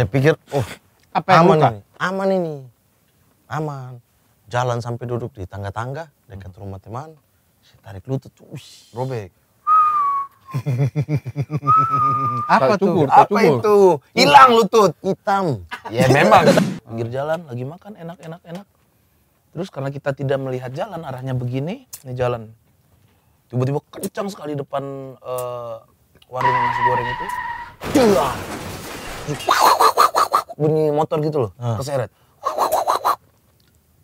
Saya pikir, oh apa yang aman luka? ini, aman ini, aman. Jalan sampai duduk di tangga-tangga dekat rumah teman. Saya tarik lutut, ush. robek. apa tuh? Apa itu? Hilang lutut, hitam. Ya memang. Pinggir jalan, lagi makan enak-enak enak. Terus karena kita tidak melihat jalan arahnya begini, ini jalan. Tiba-tiba kencang sekali depan uh, warung nasi goreng itu bunyi motor gitu loh, hmm. Ah. keseret.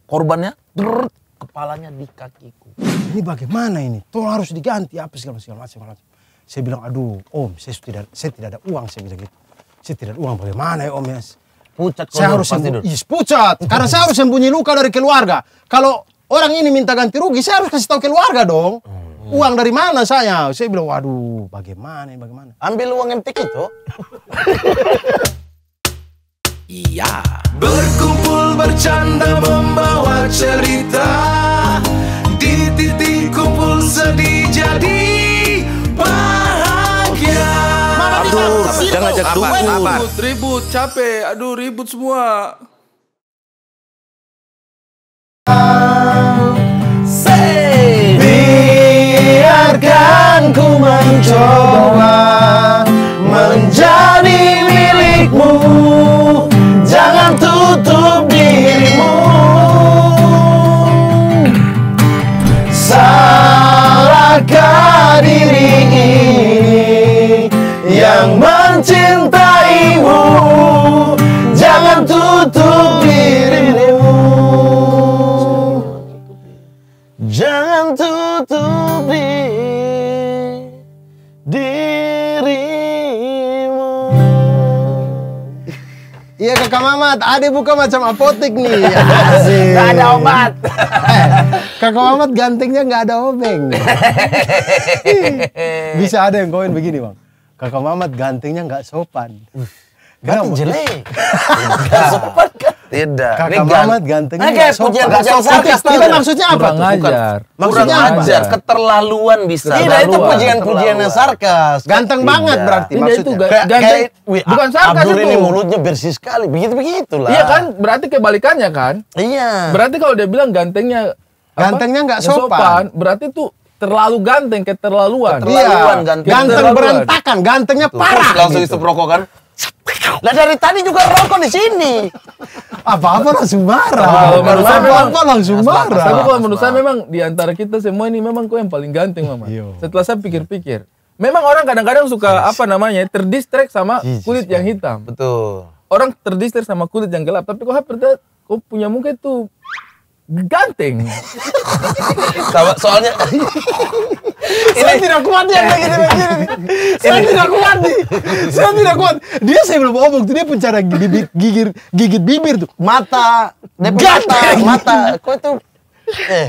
Korbannya, drrr, kepalanya di kakiku. Ini bagaimana ini? Tol harus diganti apa segala segala macam macam. Saya bilang, aduh, om, saya tidak, saya tidak ada uang, saya bilang gitu. Saya tidak ada uang, bagaimana ya om ya? Pucat saya harus tidur Yes, pucat. Karena saya harus sembunyi luka dari keluarga. Kalau orang ini minta ganti rugi, saya harus kasih tahu keluarga dong. Hmm. Uang dari mana saya? Saya bilang, waduh, bagaimana, bagaimana? Ambil uang MTK itu. Iya Berkumpul bercanda membawa cerita Di titik kumpul sedih jadi bahagia Aduh, jangan ngajak dulu Ribut, ribut, capek, aduh ribut semua Biarkan ku mencoba Menjadi milikmu Kak Mamat, ada buka macam apotik nih. Asik. Gak ada obat. Eh, Kakak Mamat gantingnya nggak ada obeng. Bisa ada yang koin begini bang. Kakak Mamat gantingnya nggak sopan. Ganteng jelek. Gak sopan kan? Tidak. Kakak ini gantengnya, ganteng. Oke, kayak pujian pujian sarkas. Itu maksudnya apa? Kurang ajar. Maksudnya Kurang ajar, keterlaluan bisa. Tidak itu pujian-pujian sarkas. Ganteng Tidak. banget berarti Tidak maksudnya. Itu kayak, ganteng. wih, bukan sarkas Abdul itu. ini mulutnya bersih sekali. Begitu-begitulah. Iya kan? Berarti kebalikannya kan? Iya. Berarti kalau dia bilang gantengnya Gantengnya nggak sopan. sopan. Berarti tuh terlalu ganteng, keterlaluan. Keterlaluan, iya. ganteng. Ganteng berantakan, gantengnya parah. langsung itu perokokan. Nah dari tadi juga rokok di sini. Apa-apa langsung marah. Apa-apa langsung marah. Tapi kalau menurut saya memang di antara kita semua ini memang kau yang paling ganteng, Mama. Iya. Setelah saya pikir-pikir, memang orang kadang-kadang suka apa namanya terdistrek sama kulit yang hitam. Betul. Orang terdistrek sama kulit yang gelap, tapi kau percaya kau punya muka itu ganteng. Soalnya saya tidak kuat ya kayak gini begini. Saya tidak kuat nih. Saya tidak kuat. Dia saya belum ngomong tuh dia cara gigit gigit gigit bibir tuh. Mata, mata, mata. Gitu. Kok tuh eh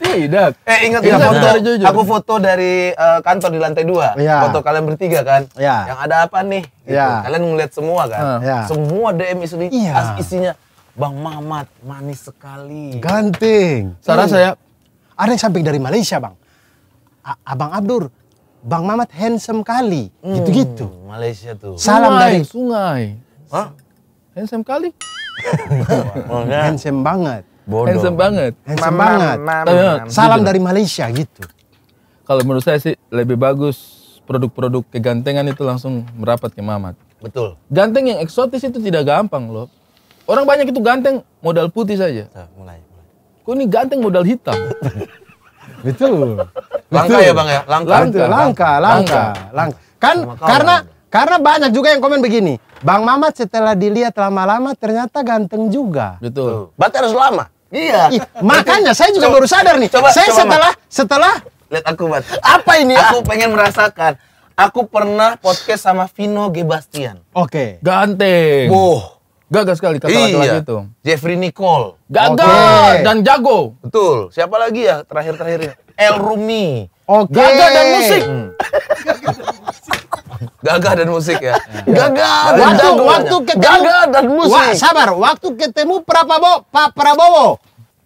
tidak. Eh ingat ya foto Aku foto dari eh, kantor di lantai dua. Iya. Foto kalian bertiga kan. Iya. Yang ada apa nih? Gitu. Iya. Kalian ngeliat semua kan. Semua DM isinya, ya. isinya Bang Mamat manis sekali. Ganteng. Hmm. Sarah saya ada yang samping dari Malaysia bang. Abang Abdur, Bang Mamat handsome kali, hmm, gitu-gitu. Hmm, Malaysia tuh. Salam sungai, dari sungai. Hah? Handsome kali? handsome banget. Bodoh. Handsome banget. Handsome mam, banget. Mam, mam, Salam dari Malaysia gitu. Kalau menurut saya sih lebih bagus produk-produk kegantengan itu langsung merapat ke Mamat. Betul. Ganteng yang eksotis itu tidak gampang loh. Orang banyak itu ganteng modal putih saja. Nah, mulai, mulai. Kok ini ganteng modal hitam? Betul. Langka ya bang ya, langka. Langka, langka, langka. langka. Kan karena karena banyak juga yang komen begini, Bang Mamat setelah dilihat lama-lama ternyata ganteng juga. Betul. Berarti harus lama. Iya. Makanya saya juga baru sadar nih. Coba, saya setelah setelah lihat aku bat. Apa ini? Ya? Aku pengen merasakan. Aku pernah podcast sama Vino Gebastian. Oke. Okay. Ganteng. Wow. Gagal sekali kata iya. laki iya. itu. Jeffrey Nicole. Gagal okay. dan jago. Betul. Siapa lagi ya terakhir-terakhirnya? El Rumi. Oke. Okay. Gagah dan musik. Hmm. Gagah dan musik ya. Iya. Gagah dan waktu, Waktu ketemu, Gagah dan musik. Wah, sabar. Waktu ketemu Prabowo, Pak Prabowo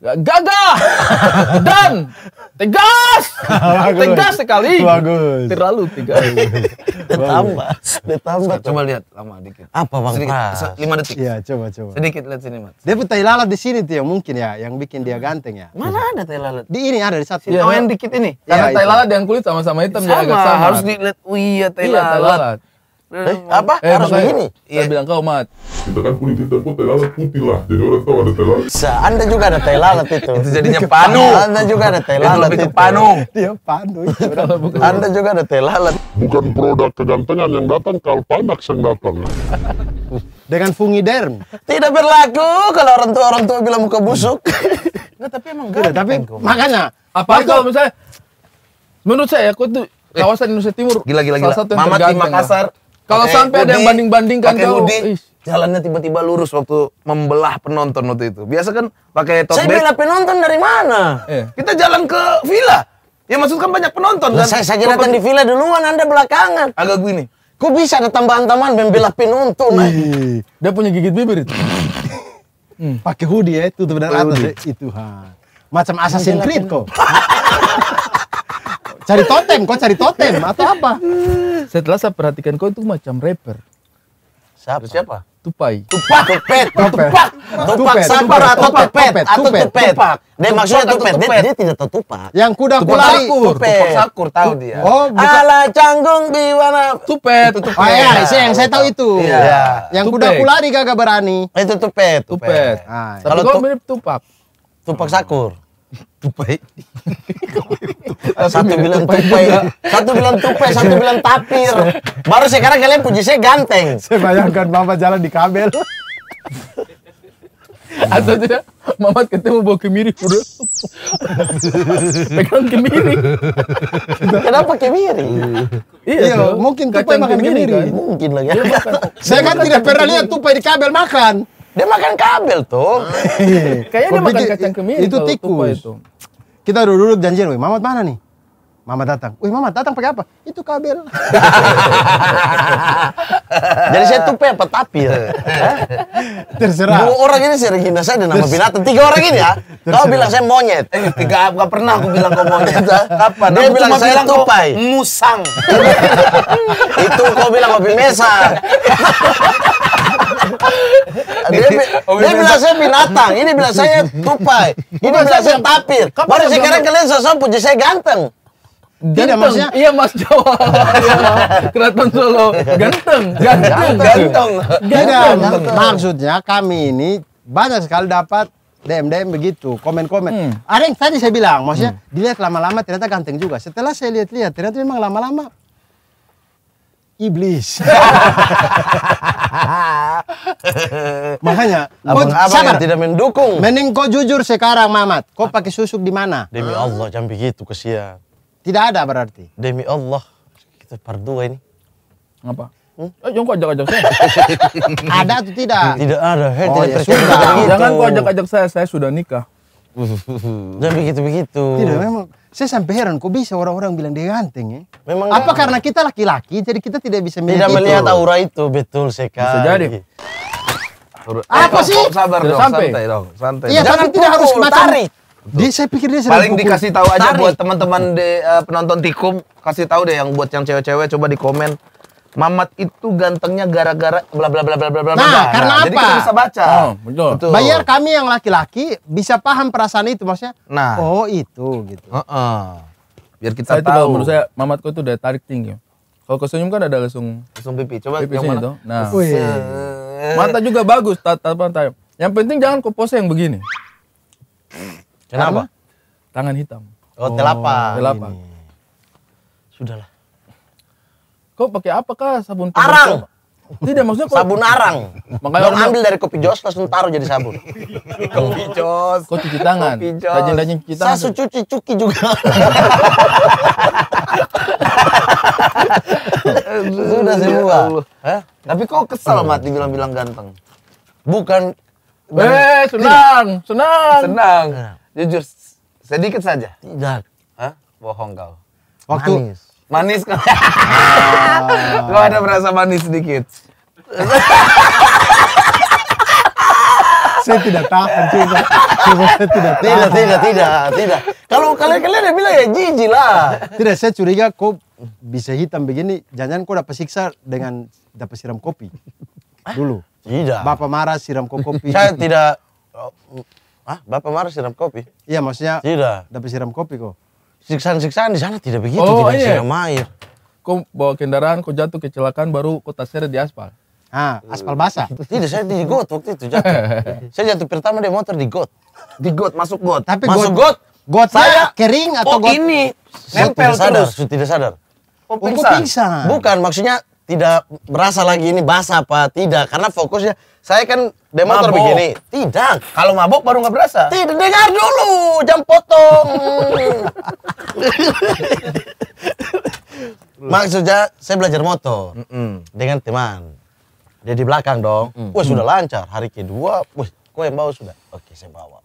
gagah dan tegas tegas sekali bagus terlalu tegas ditambah ditambah coba lihat lama dikit apa bang sedikit, ah. lima detik ya coba coba sedikit lihat sini mas dia putai lalat di sini tuh mungkin ya yang bikin dia ganteng ya mana ada tai lalat di ini ada di satu ya, oh kan? yang dikit ini ya, karena ya, tai lalat dan kulit sama-sama hitam sama, dia agak sama harus dilihat oh iya tai iya, lalat Eh, eh apa? Eh, Harus makanya, begini? Iya. bilang kau mat. Kita kan kulit hitam pun telalat putih lah. Jadi orang tahu ada telalat. Se anda juga ada telalat itu. itu jadinya panu. Anda juga ada telalat itu. Lebih panu. Dia panu. anda juga ada telalat. Iya. Bukan produk kegantengan yang datang, kalpanak yang datang. Dengan fungi derm. Tidak berlaku kalau orang tua orang tua bilang muka busuk. Enggak, tapi emang enggak. Tapi makanya. Apa kalau misalnya? Menurut saya, aku tuh kawasan Indonesia Timur. Gila, gila, gila. Salah satu yang Mamat di Makassar kalau sampai ada yang banding-bandingkan kau, jalannya tiba-tiba lurus waktu membelah penonton waktu itu. Biasa kan pakai tote Saya bela penonton dari mana? Eh. Kita jalan ke villa. Ya kan banyak penonton kan. Saya saja datang di villa duluan, Anda belakangan. Agak gini. Kok bisa ada tambahan-tambahan membela penonton? dia punya gigit bibir itu. hmm. Pakai hoodie ya, itu benar atas ya. Itu ha. Macam Assassin's Creed kok. Cari totem, kau cari totem atau apa? Setelah saya perhatikan kau itu macam rapper. Siapa? Siapa? Tupai. Tupak. Tupet. Tupak. Tupak sabar atau tupet. Atau tupet. Dia maksudnya tupet. Dia, dia tidak tahu tupak. Yang kuda kulari. Tupak sakur tahu dia. Oh, Ala canggung di mana? Tupet. ya si yang saya tahu itu. Iya. Yang kuda kulari kagak berani. Itu tupet. Tupet. Kalau kau mirip tupak. Tupak sakur tupai. satu bilang tupai, satu bilang tupai, satu bilang tapir. Baru sekarang kalian puji saya ganteng. Saya bayangkan Bapak jalan di kabel. Atau tidak, Mamat ketemu bawa kemiri, bro. Pegang kemiri. Kenapa kemiri? Iya, iya mungkin tupai makan kemiri. Kan? Mungkin lagi. Ya. Iya, saya kan tidak pernah lihat tupai di kabel makan. Dia makan kabel tuh. Ah, iya. Kayaknya dia makan kacang kemiri. Itu tikus. Itu. Kita duduk-duduk janjian, weh, Mamat mana nih? Mama datang. Wih, Mama datang pakai apa? Itu kabel. Jadi saya tupai apa ya? Terserah. Dua orang ini sering Regina saya dan nama binatang. Tiga orang ini ya. Kau bilang saya monyet. Eh, tiga gak pernah aku bilang kau monyet. apa? Dia, bilang saya bilang tupai. Musang. Itu kau bilang kopi mesa dia, dia bilang saya binatang, ini bilang saya tupai, ini bilang saya tapir. Baru sekarang kalian sosok puji saya ganteng. Iya, ganteng. Tidak maksudnya Iya mas Jawa iya, Keraton Solo Ganteng Ganteng iya, Ganteng Ganteng Maksudnya kami ini Banyak sekali dapat DM-DM begitu, komen-komen. Hmm. Ada yang tadi saya bilang, maksudnya hmm. dilihat lama-lama ternyata ganteng juga. Setelah saya lihat-lihat, ternyata memang lama-lama iblis. Makanya, abang, abang sabar. tidak mendukung. Mending kau jujur sekarang, Mamat. Kau pakai susuk di mana? Demi Allah, jangan begitu kesian. Tidak ada berarti. Demi Allah, kita berdua ini. Apa? Hmm? Eh, jangan kau ajak-ajak saya. ada atau tidak? Tidak ada. Hey, oh, tidak ya sudah. Jangan kau ajak-ajak saya, saya sudah nikah. jangan begitu-begitu. Tidak, memang. Saya sampai heran kok bisa orang-orang bilang dia ganteng ya. Memang apa ganteng. karena kita laki-laki jadi kita tidak bisa melihat Tidak itu. melihat aura itu betul sekali. Bisa jadi. Apa eh, sih? Sabar dong, sampai. santai dong, santai. Iya, Jangan tidak harus macam tarik. Dia saya pikir dia sering paling pukul. dikasih tahu aja Tarik. buat teman-teman uh, penonton Tikum kasih tahu deh yang buat yang cewek-cewek coba di komen Mamat itu gantengnya gara-gara bla bla bla bla bla bla. Nah, bla. karena nah, apa? Jadi kita bisa baca. Oh, betul. betul. Bayar kami yang laki-laki bisa paham perasaan itu maksudnya. Nah. Oh, itu gitu. Uh -uh. Biar kita saya tahu. menurut saya mamat Mamatku itu udah tarik tinggi. Kalau kesenyum kan ada langsung langsung pipi. Coba pipi yang mana? Itu. Nah. Oh, Mata juga bagus tatapan tayap. Yang penting jangan ke pose yang begini. Kenapa? Karena tangan hitam. Oh, oh Telapak. Sudahlah kok pakai apa kah sabun arang tidak maksudnya kok, sabun arang makanya orang ambil dari kopi jos langsung taruh jadi sabun kopi jos kok cuci tangan rajin rajin cuci tangan saya cuci cuki juga sudah semua ya tapi kok kesel mati bilang-bilang ganteng bukan Eh, senang, senang. Senang. Nah. Jujur, sedikit saja. Tidak. Hah? Bohong kau. Waktu Manis. Manis kok. Gua ah. ada merasa manis sedikit. saya tidak tahan coba. Coba saya tidak tahan. Tidak, tidak, tidak, tidak. Kalau kalian kalian yang bilang ya jijik lah. Tidak, saya curiga kok bisa hitam begini. Jangan kau dapat siksa dengan dapat siram kopi. Dulu. Tidak. Bapak marah siram kok kopi. Saya tidak. Ah, bapak marah siram kopi? Iya, maksudnya. Tidak. Dapat siram kopi kok siksaan-siksaan di sana tidak begitu, oh, tidak iya. air. Kau bawa kendaraan, kau jatuh kecelakaan, baru kau taser di aspal. Ah, aspal basah. Tidak, saya di got waktu itu jatuh. saya jatuh pertama di motor di got. Di got, masuk got. Tapi masuk got, got, got saya kering atau oh, got? ini nempel sadar, terus. Sudah tidak sadar. Oh, pingsan. pingsan. Bukan, maksudnya tidak berasa lagi ini basah apa tidak karena fokusnya saya kan demo motor begini tidak kalau mabok baru nggak berasa tidak dengar dulu jam potong maksudnya saya belajar motor mm -mm. dengan teman dia di belakang dong mm -mm. wah sudah lancar hari kedua wah kau yang bawa sudah oke saya bawa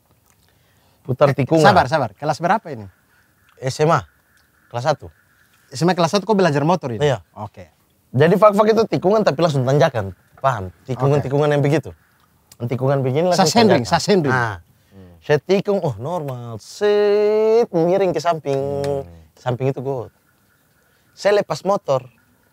putar eh, tikungan sabar sabar kelas berapa ini SMA kelas satu SMA kelas satu kok belajar motor ini? Iya. Oke. Okay. Jadi fak-fak itu tikungan tapi langsung tanjakan. Paham? Tikungan-tikungan yang begitu. Tikungan begini langsung Sasendring, Sasending, Nah, hmm. saya tikung, oh normal. Set, miring ke samping. Hmm. Samping itu gue. Saya lepas motor.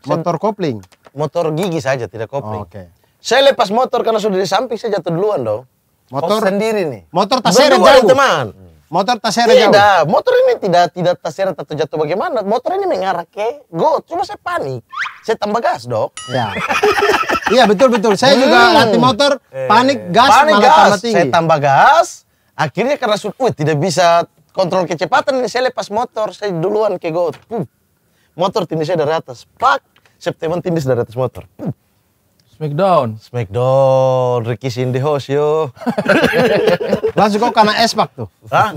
Motor kopling? Motor gigi saja, tidak kopling. Oh, Oke. Okay. Saya lepas motor karena sudah di samping, saya jatuh duluan dong. Motor Kok sendiri nih. Motor tasnya jauh. teman. Motor tasera jauh. Tidak, motor ini tidak tidak tasera atau jatuh bagaimana. Motor ini mengarah ke go, cuma saya panik. Saya tambah gas, Dok. Ya. iya, betul betul. Saya juga latih hmm. motor eh. panik gas panik malah gas. tambah tinggi. Saya tambah gas. Akhirnya karena sudah tidak bisa kontrol kecepatan ini saya lepas motor, saya duluan ke go. Puh. Motor tindis saya dari atas. Pak, September tindis dari atas motor. Puh Smackdown. Smackdown, Ricky Cindy host yo. Langsung kau es pak tuh. Hah?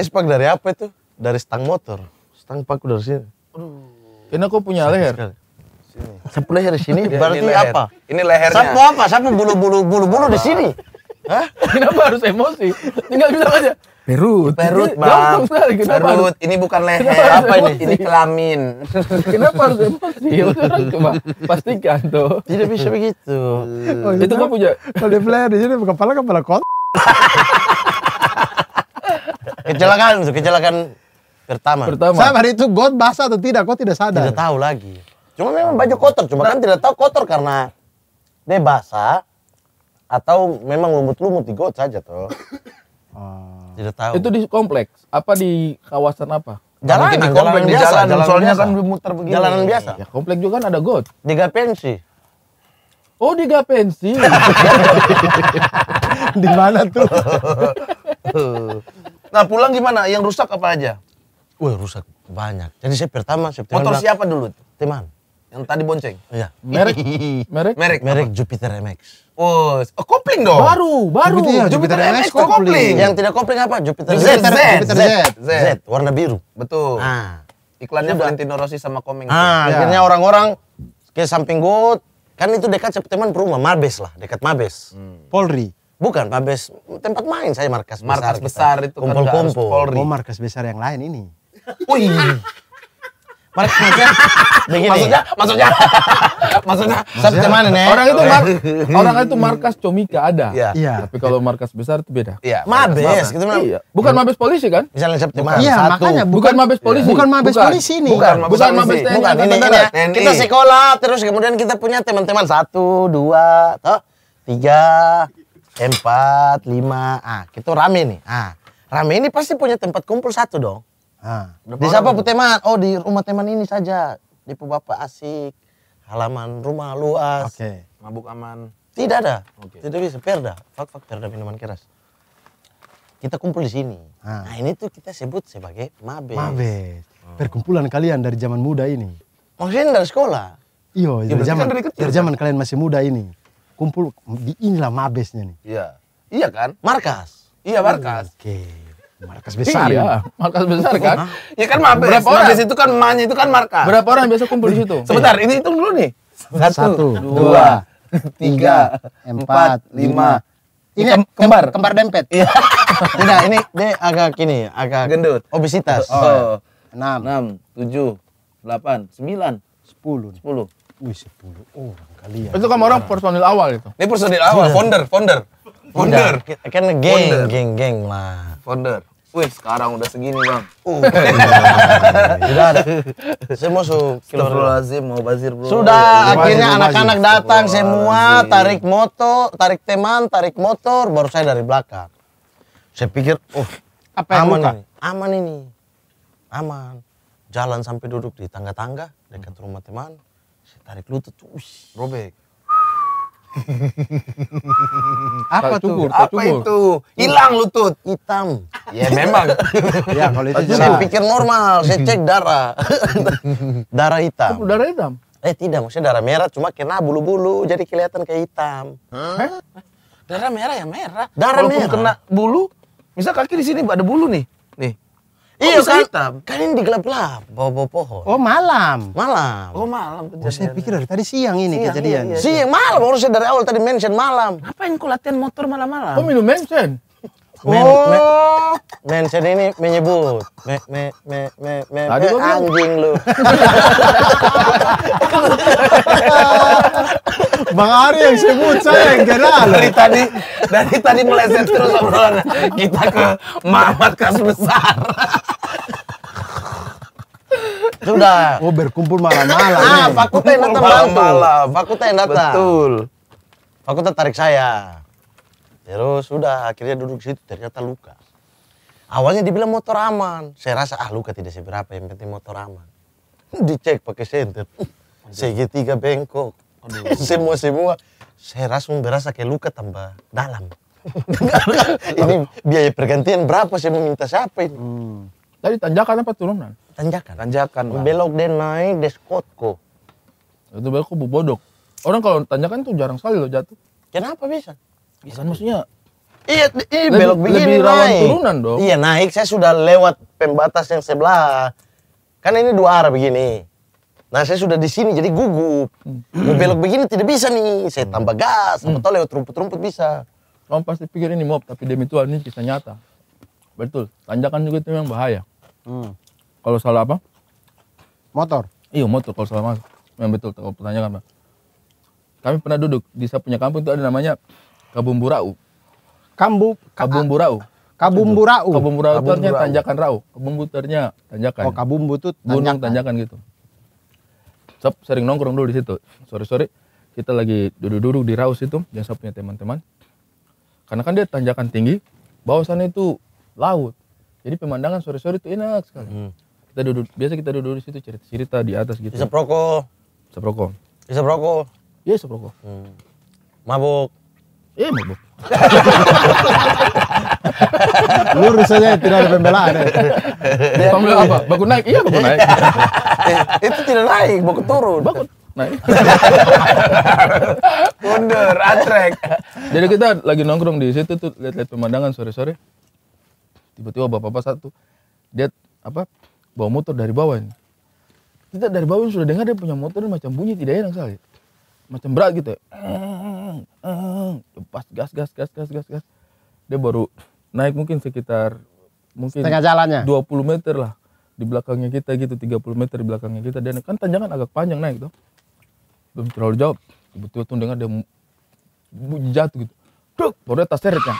es pak dari apa itu? Dari stang motor. Stang paku dari sini. Karena kau punya leher. Sekali. Sini. Sapu leher di sini ya, berarti ini leher. apa? Ini lehernya. Sapu apa? Sapu bulu-bulu bulu-bulu di sini. Hah? Kenapa harus emosi? Tinggal bilang aja. Perut. Perut, Bang. perut. Ini bukan leher. Apa ini? Ini kelamin. Kenapa harus emosi? Pasti iya. pastikan tuh. Tidak bisa begitu. Oh, iya. itu kan punya. Kalau dia flare di sini kepala kepala kot. kecelakaan, kecelakaan pertama. Pertama. Sama hari itu God basah atau tidak? Kau tidak sadar. Tidak tahu lagi. Cuma memang baju kotor. Cuma kan tidak tahu kotor karena dia basah atau memang lumut-lumut di got saja tuh. Oh. Tidak tahu. Itu di kompleks. Apa di kawasan apa? Jalanan, di kompleks, di biasa, jalan, jalan soalnya biasa. kan muter begini. Jalanan biasa. Ya, kompleks juga kan ada got. Di pensi. Oh, di pensi. di mana tuh? nah, pulang gimana? Yang rusak apa aja? Wah, rusak banyak. Jadi saya pertama pertama Motor siapa dulu? Teman. Yang tadi bonceng? Iya. Merek? Merek, Merek Jupiter MX. Oh, oh, kopling dong. Baru, baru. Jupiter, Jupiter, Jupiter NX, NX kopling. Yang tidak kopling apa? Jupiter, Jupiter Z, Z, Jupiter Z, Z, Z, Z, warna biru. Betul. Ah. Iklannya Sudah. Valentino Rossi sama Komeng. Ah, ya. akhirnya orang-orang ke samping gue, kan itu dekat teman perumah, Mabes lah, dekat Mabes. Hmm. Polri. Bukan, Mabes tempat main saya markas, markas besar. Markas besar itu kan, kumpul-kumpul. Kan kumpul. Polri. Oh, markas besar yang lain ini. Wih. maksudnya maksudnya, maksudnya maksudnya maksudnya, maksudnya mana nih orang itu mar orang itu markas comika ada iya. iya tapi kalau markas besar itu beda Iya. mabes gitu iya. bukan iya. mabes polisi kan misalnya septi iya makanya bukan, mabes polisi iya. bukan mabes polisi nih bukan mabes bukan mabes polisi. bukan ini, ini, ini. kita sekolah terus kemudian kita punya teman-teman satu dua toh tiga empat lima ah kita gitu rame nih ah rame ini pasti punya tempat kumpul satu dong Ah. di siapa apa Puteman? Oh di rumah teman ini saja. Di Bapak asik, halaman rumah luas. Oke. Okay. Mabuk aman. Tidak ada. Okay. Tidak bisa perda. Fak fak perda minuman keras. Kita kumpul di sini. Nah, nah ini tuh kita sebut sebagai mabes. Mabes. Oh. Perkumpulan kalian dari zaman muda ini. Maksudnya dari sekolah. Iya, ya, dari zaman kan dari, dari kan? zaman kalian masih muda ini. Kumpul di inilah mabesnya nih. Iya. Iya kan? Markas. Iya, markas. Oke. Okay. Markas besar iya, ya. Markas besar kan? ya kan Berapa orang? Mabes itu kan manya itu kan markas. Berapa orang biasa kumpul di situ? Sebentar, ini hitung dulu nih. Satu, Satu dua, tiga, empat, lima. Ini kembar, kembar dempet. Iya. Tidak, ini dia agak kini, agak gendut, obesitas. Oh, oh. Enam, enam, tujuh, delapan, sembilan, sepuluh, sepuluh. Wih, sepuluh orang ya. Itu kan orang personil awal itu. Ini personil awal, founder, founder, founder. Kan geng, geng, geng lah. Founder, Wih, sekarang udah segini bang. Uh, Sudah ada. Saya mau su azim mau bazir bro. Sudah, akhirnya anak-anak datang semua, tarik motor, tarik teman, tarik motor, baru saya dari belakang. Saya pikir, oh, apa aman ini, aman ini, aman. Jalan sampai duduk di tangga-tangga dekat rumah teman, saya tarik lutut, Uish. robek apa tuh? Apa itu? Hilang lutut, hitam. Ya memang. ya kalau itu jelas. Saya pikir normal, saya cek darah. darah hitam. Oh, darah hitam? Eh tidak, maksudnya darah merah cuma kena bulu-bulu jadi kelihatan kayak hitam. Hah? Darah merah ya merah. Darah Walaupun merah. kena bulu, misal kaki di sini ada bulu nih. Iya oh, kan, hitam. kan ini di gelap bawa-bawa pohon. Oh malam. Malam. Oh malam. Oh, saya pikir dari tadi siang ini siang, kejadian. Iya, iya, iya. Siang malam harusnya dari awal tadi mention malam. Ngapain kau latihan motor malam-malam? Kau minum mention? men, oh. men, men, ini menyebut me me me me me nah, me, me anjing lu Bang Ari yang sebut saya yang kenal dari tadi dari tadi meleset terus obrolan kita ke Mamat kelas besar sudah oh berkumpul malam-malam ah fakultas yang datang malam-malam fakultas yang datang betul fakultas tarik saya Terus sudah akhirnya duduk situ ternyata luka. Awalnya dibilang motor aman. Saya rasa ah luka tidak seberapa yang penting motor aman. Dicek pakai senter. CG3 bengkok. semua semua. Saya rasa berasa kayak luka tambah dalam. ini biaya pergantian berapa saya meminta siapa ini? Hmm. Tadi tanjakan apa turunan? Tanjakan. Tanjakan. Bang. Belok dan naik kok Itu belok bodok. Orang kalau tanjakan tuh jarang sekali loh jatuh. Kenapa bisa? Iya kan maksudnya iya, iya, lebih, belok begini lebih rawan naik. turunan dong. Iya naik, saya sudah lewat pembatas yang sebelah. Karena ini dua arah begini. Nah saya sudah di sini jadi gugup. Hmm. Mau belok begini tidak bisa nih. Saya tambah gas, hmm. atau lewat rumput-rumput bisa. Kamu pasti pikir ini mob, tapi demi Tuhan ini kisah nyata. Betul, tanjakan juga itu memang bahaya. Hmm. Kalau salah apa? Motor. Iya motor kalau salah mas. Memang betul, kalau pertanyaan Kami pernah duduk di saya punya kampung itu ada namanya Kabumburau. Kambu Kabumburau. Kabumburau. Kabumburau itu artinya tanjakan rau. artinya tanjakan. Oh, kabumbu itu tanjakan. tanjakan gitu. Sob sering nongkrong dulu di situ. Sore-sore kita lagi duduk-duduk di raus itu yang saya punya teman-teman. Karena kan dia tanjakan tinggi, bawah sana itu laut. Jadi pemandangan sore-sore itu enak sekali. Hmm. Kita duduk biasa kita duduk di situ cerita-cerita di atas gitu. proko. Bisa proko. Iya, proko. Hmm. Mabuk. Iya mabuk. Lurus saja tidak ada pembelaan. Ya. Pembelaan apa? Baku naik? Iya baku naik. Eh, itu tidak naik, baku turun. Baku naik. Mundur, atrek. Jadi kita lagi nongkrong di situ tuh lihat-lihat pemandangan sore-sore. Tiba-tiba bapak-bapak satu dia apa bawa motor dari bawah. ini. Kita dari bawah sudah dengar dia punya motor macam bunyi tidak enak sekali macam berat gitu ya. Lepas gas gas gas gas gas gas. Dia baru naik mungkin sekitar mungkin setengah jalannya 20 meter lah di belakangnya kita gitu 30 meter di belakangnya kita dan kan tanjakan agak panjang naik tuh belum terlalu jauh tiba-tiba tuh dengar dia jatuh gitu duk baru dia taseret kan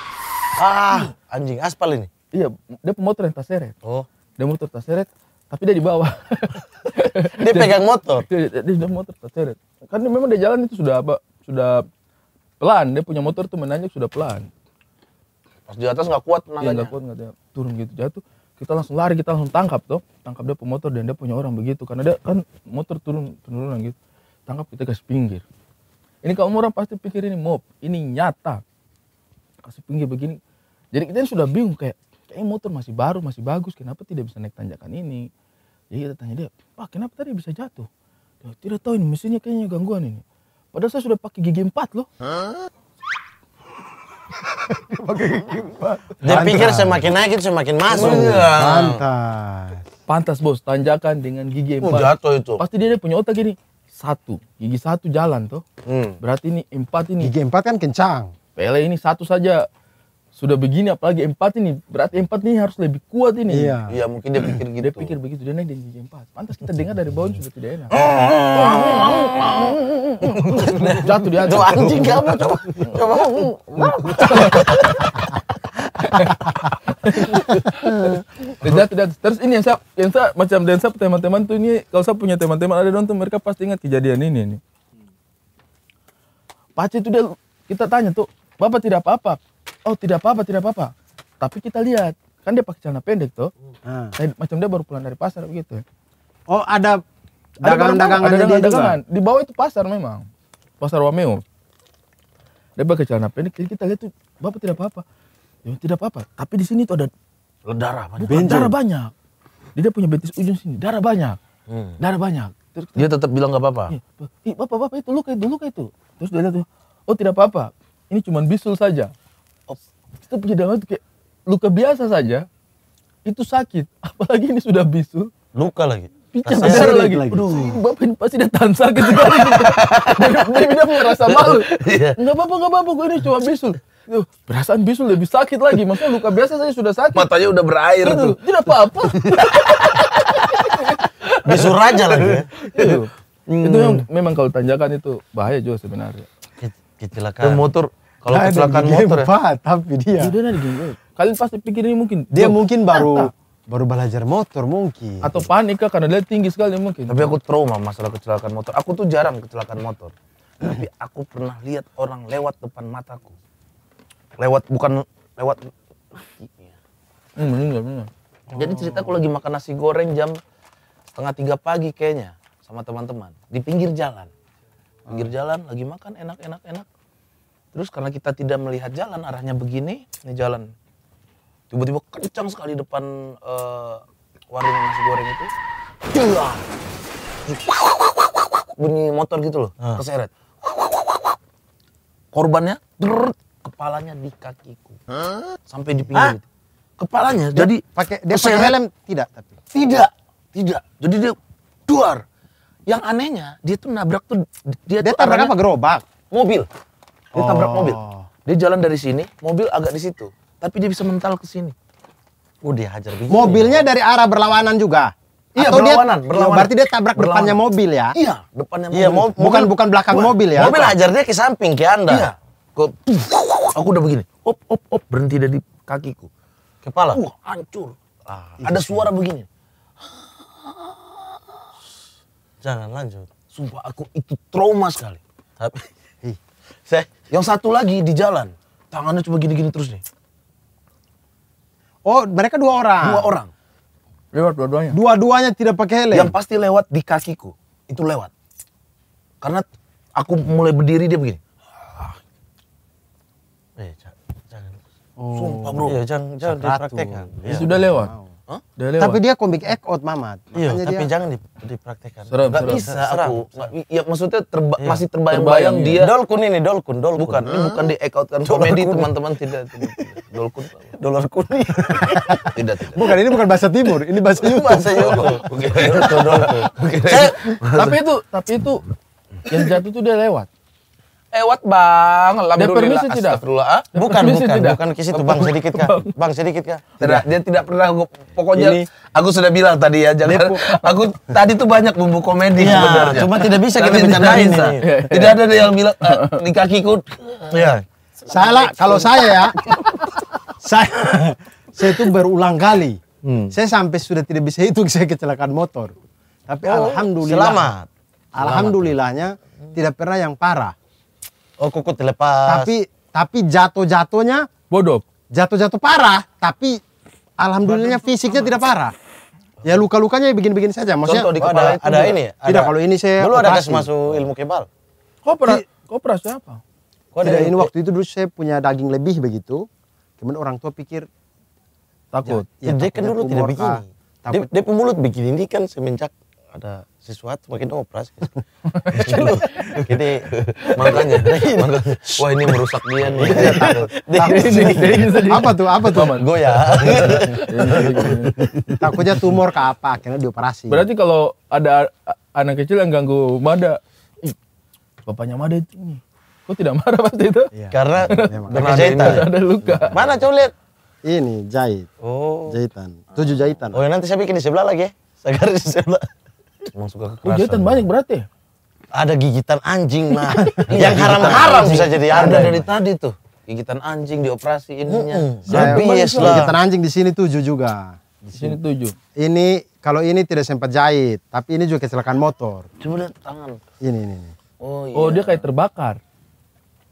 ah anjing aspal ini iya dia pemotor yang taseret, oh dia motor taseret, tapi dia di bawah dia, pegang motor dia, dia, dia, dia motor taseret kan memang dia jalan itu sudah apa sudah pelan dia punya motor tuh menanjak sudah pelan pas di atas nggak kuat iya, tenaganya nggak kuat nggak turun gitu jatuh kita langsung lari kita langsung tangkap tuh tangkap dia pemotor dan dia punya orang begitu karena dia kan motor turun penurunan gitu tangkap kita kasih pinggir ini kalau orang pasti pikir ini mob ini nyata kasih pinggir begini jadi kita sudah bingung kayak kayak motor masih baru masih bagus kenapa tidak bisa naik tanjakan ini jadi kita tanya dia wah kenapa tadi bisa jatuh tidak tahu ini mesinnya kayaknya gangguan ini padahal saya sudah pakai gigi empat loh Hah? pakai gigi empat dia pantas. pikir semakin naik itu semakin masuk iya. pantas pantas bos tanjakan dengan gigi oh, empat oh, jatuh itu pasti dia, punya otak ini satu gigi satu jalan tuh hmm. berarti ini empat ini gigi empat kan kencang pele ini satu saja sudah begini apalagi empat ini berarti empat ini harus lebih kuat ini iya, ya, mungkin dia pikir gitu dia pikir begitu dia naik dari gigi empat pantas kita dengar dari bawah sudah tidak enak jatuh dia jatuh anjing kamu coba coba jatuh jatuh terus ini yang saya yang saya macam dan saya teman-teman tuh ini kalau saya punya teman-teman ada dong tuh mereka pasti ingat kejadian ini nih pasti itu dia kita tanya tuh bapak tidak apa-apa oh tidak apa-apa tidak apa-apa tapi kita lihat kan dia pakai celana pendek tuh hmm. Ah. macam dia baru pulang dari pasar begitu oh ada dagangan-dagangan ada dagangan, dagangan. di bawah itu pasar memang pasar Wameo dia pakai celana pendek jadi kita lihat tuh bapak tidak apa-apa ya, tidak apa-apa tapi di sini tuh ada darah banyak darah banyak dia punya betis ujung sini darah banyak hmm. darah banyak terus, dia tetap bilang nggak apa-apa iya, bapak bapak itu luka itu luka itu terus dia lihat tuh oh tidak apa-apa ini cuma bisul saja kita punya dalam itu kayak luka biasa saja itu sakit apalagi ini sudah bisu luka lagi pijat darah lagi. lagi. Aduh, bapak ini pasti datang sakit sekali. dia bilang merasa malu. Enggak iya. apa-apa, enggak apa gue ini cuma bisul. Tuh, perasaan bisul lebih sakit lagi. Maksudnya luka biasa saja sudah sakit. Matanya udah berair Itu, tuh. Tidak apa-apa. bisu raja lagi ya. Itu, hmm. itu yang memang kalau tanjakan itu bahaya juga sebenarnya. Kecelakaan. Motor kalau nah, kecelakaan motor 4, ya. tapi dia. Dia udah di eh. Kalian pasti ini mungkin. Dia mungkin baru baru belajar motor mungkin. Atau panik kah karena dia tinggi sekali mungkin. Tapi aku trauma masalah kecelakaan motor. Aku tuh jarang kecelakaan motor. tapi aku pernah lihat orang lewat depan mataku. Lewat bukan lewat Hmm, meninggal, meninggal. Jadi cerita aku lagi makan nasi goreng jam setengah tiga pagi kayaknya sama teman-teman di pinggir jalan. Pinggir jalan lagi makan enak-enak enak. Terus karena kita tidak melihat jalan arahnya begini, ini jalan. Tiba-tiba kencang sekali depan uh, warung nasi goreng itu. Bunyi motor gitu loh, hmm. Ah. keseret. Korbannya, drrrt, kepalanya di kakiku. Hmm? Sampai di pinggir gitu. Kepalanya dia, jadi pakai dia pakai helm tidak tapi. Tidak, tidak. Jadi dia duar. Yang anehnya dia tuh nabrak tuh dia, dia tuh nabrak apa gerobak? Mobil. Dia oh. tabrak mobil. Dia jalan dari sini, mobil agak di situ. Tapi dia bisa mental ke sini. Oh, dia hajar begini. Mobilnya dari arah berlawanan juga. Iya, Atau berlawanan, dia, berlawanan. Berarti dia tabrak berlawanan. depannya mobil ya? Iya, depannya iya, mobil. Iya, mo bukan bukan belakang Wah, mobil ya. Mobil hajar dia ke samping ke Anda. Iya. Kok aku udah begini. Op op op berhenti dari kakiku. Kepala. Uh, hancur. Ah, iya ada suara begini. Jangan lanjut. Sumpah aku itu trauma sekali. Tapi seh, Yang satu lagi di jalan, tangannya cuma gini-gini terus nih. Oh, mereka dua orang. Dua orang. Lewat dua-duanya. Dua-duanya tidak pakai helm. Yang pasti lewat di kakiku. Itu lewat. Karena aku mulai berdiri dia begini. Ah. Eh, jangan. Oh. Sumpah, Bro. Iya, jangan jangan dipraktekkan. Ya. Sudah lewat. Huh? Tapi dia komik act out mamat. Iya, tapi dia... jangan dipraktekkan. Serem, gak serem. bisa aku. Ya maksudnya terba iya. masih terbayang-bayang dia. Dolkun ini, dolkun, dolkun. Bukan, ini bukan di act out kan komedi teman-teman tidak, tidak. Dolkun. Dolar kuning. tidak, tidak. Bukan, ini bukan bahasa timur, ini bahasa jawa bahasa Oke, dolkun. Tapi itu, tapi itu yang jatuh itu dia lewat ewat bang. Alhamdulillah. Permisi tidak? Ah, bukan, bukan, tidak. bukan ke situ bang sedikit kan. Bang sedikit kan. Tidak, dia tidak pernah pokoknya Ini. aku sudah bilang tadi ya jangan aku tadi tuh banyak bumbu komedi ya, sebenarnya. Cuma tidak bisa kita bercandain ini. Tidak ada yang bilang eh, di kakiku. Iya. Salah kalau saya ya. saya saya itu berulang kali. Hmm. Saya sampai sudah tidak bisa hitung saya kecelakaan motor. Tapi oh, alhamdulillah. Selamat. Alhamdulillahnya selamat. tidak pernah yang parah. Oh kuku dilepas. Tapi tapi jatuh-jatuhnya bodoh. Jatuh-jatuh parah, tapi alhamdulillahnya fisiknya tidak parah. Ya luka-lukanya ya begini-begini saja. Maksudnya Contoh di oh, kepala oh, ada, ada ini. Ya? Ada, tidak kalau ini saya. Dulu ada kasih masuk ilmu kebal. Kau pernah? Kau pernah siapa? Kau ada ini waktu itu dulu saya punya daging lebih begitu. Kemudian orang tua pikir takut. Ya, ya, dia kan dulu tidak begini. Ah, dia, dia pemulut begini ini kan semenjak ada sesuatu makin operas gitu. jadi makanya, wah ini merusak dia nih iya. apa tuh apa tuh gue ya iya, iya. takutnya tumor ke apa akhirnya dioperasi berarti kalau ada anak kecil yang ganggu Mada bapaknya Mada itu kok tidak marah pasti itu karena karena ada, ada luka mana coba lihat ini jahit oh jahitan tujuh jahitan oh ya, nanti saya bikin di sebelah lagi ya saya garis di sebelah Emang suka kekerasan. Oh, gigitan banyak berarti Ada gigitan anjing mah iya, yang haram-haram bisa jadi ada dari tadi tuh. Gigitan anjing dioperasi ininya. yes lah. Gigitan anjing di sini tujuh juga. Di sini tujuh. Ini kalau ini tidak sempat jahit, tapi ini juga kecelakaan motor. Coba lihat tangan. Ini ini. ini. Oh, iya. oh dia kayak terbakar.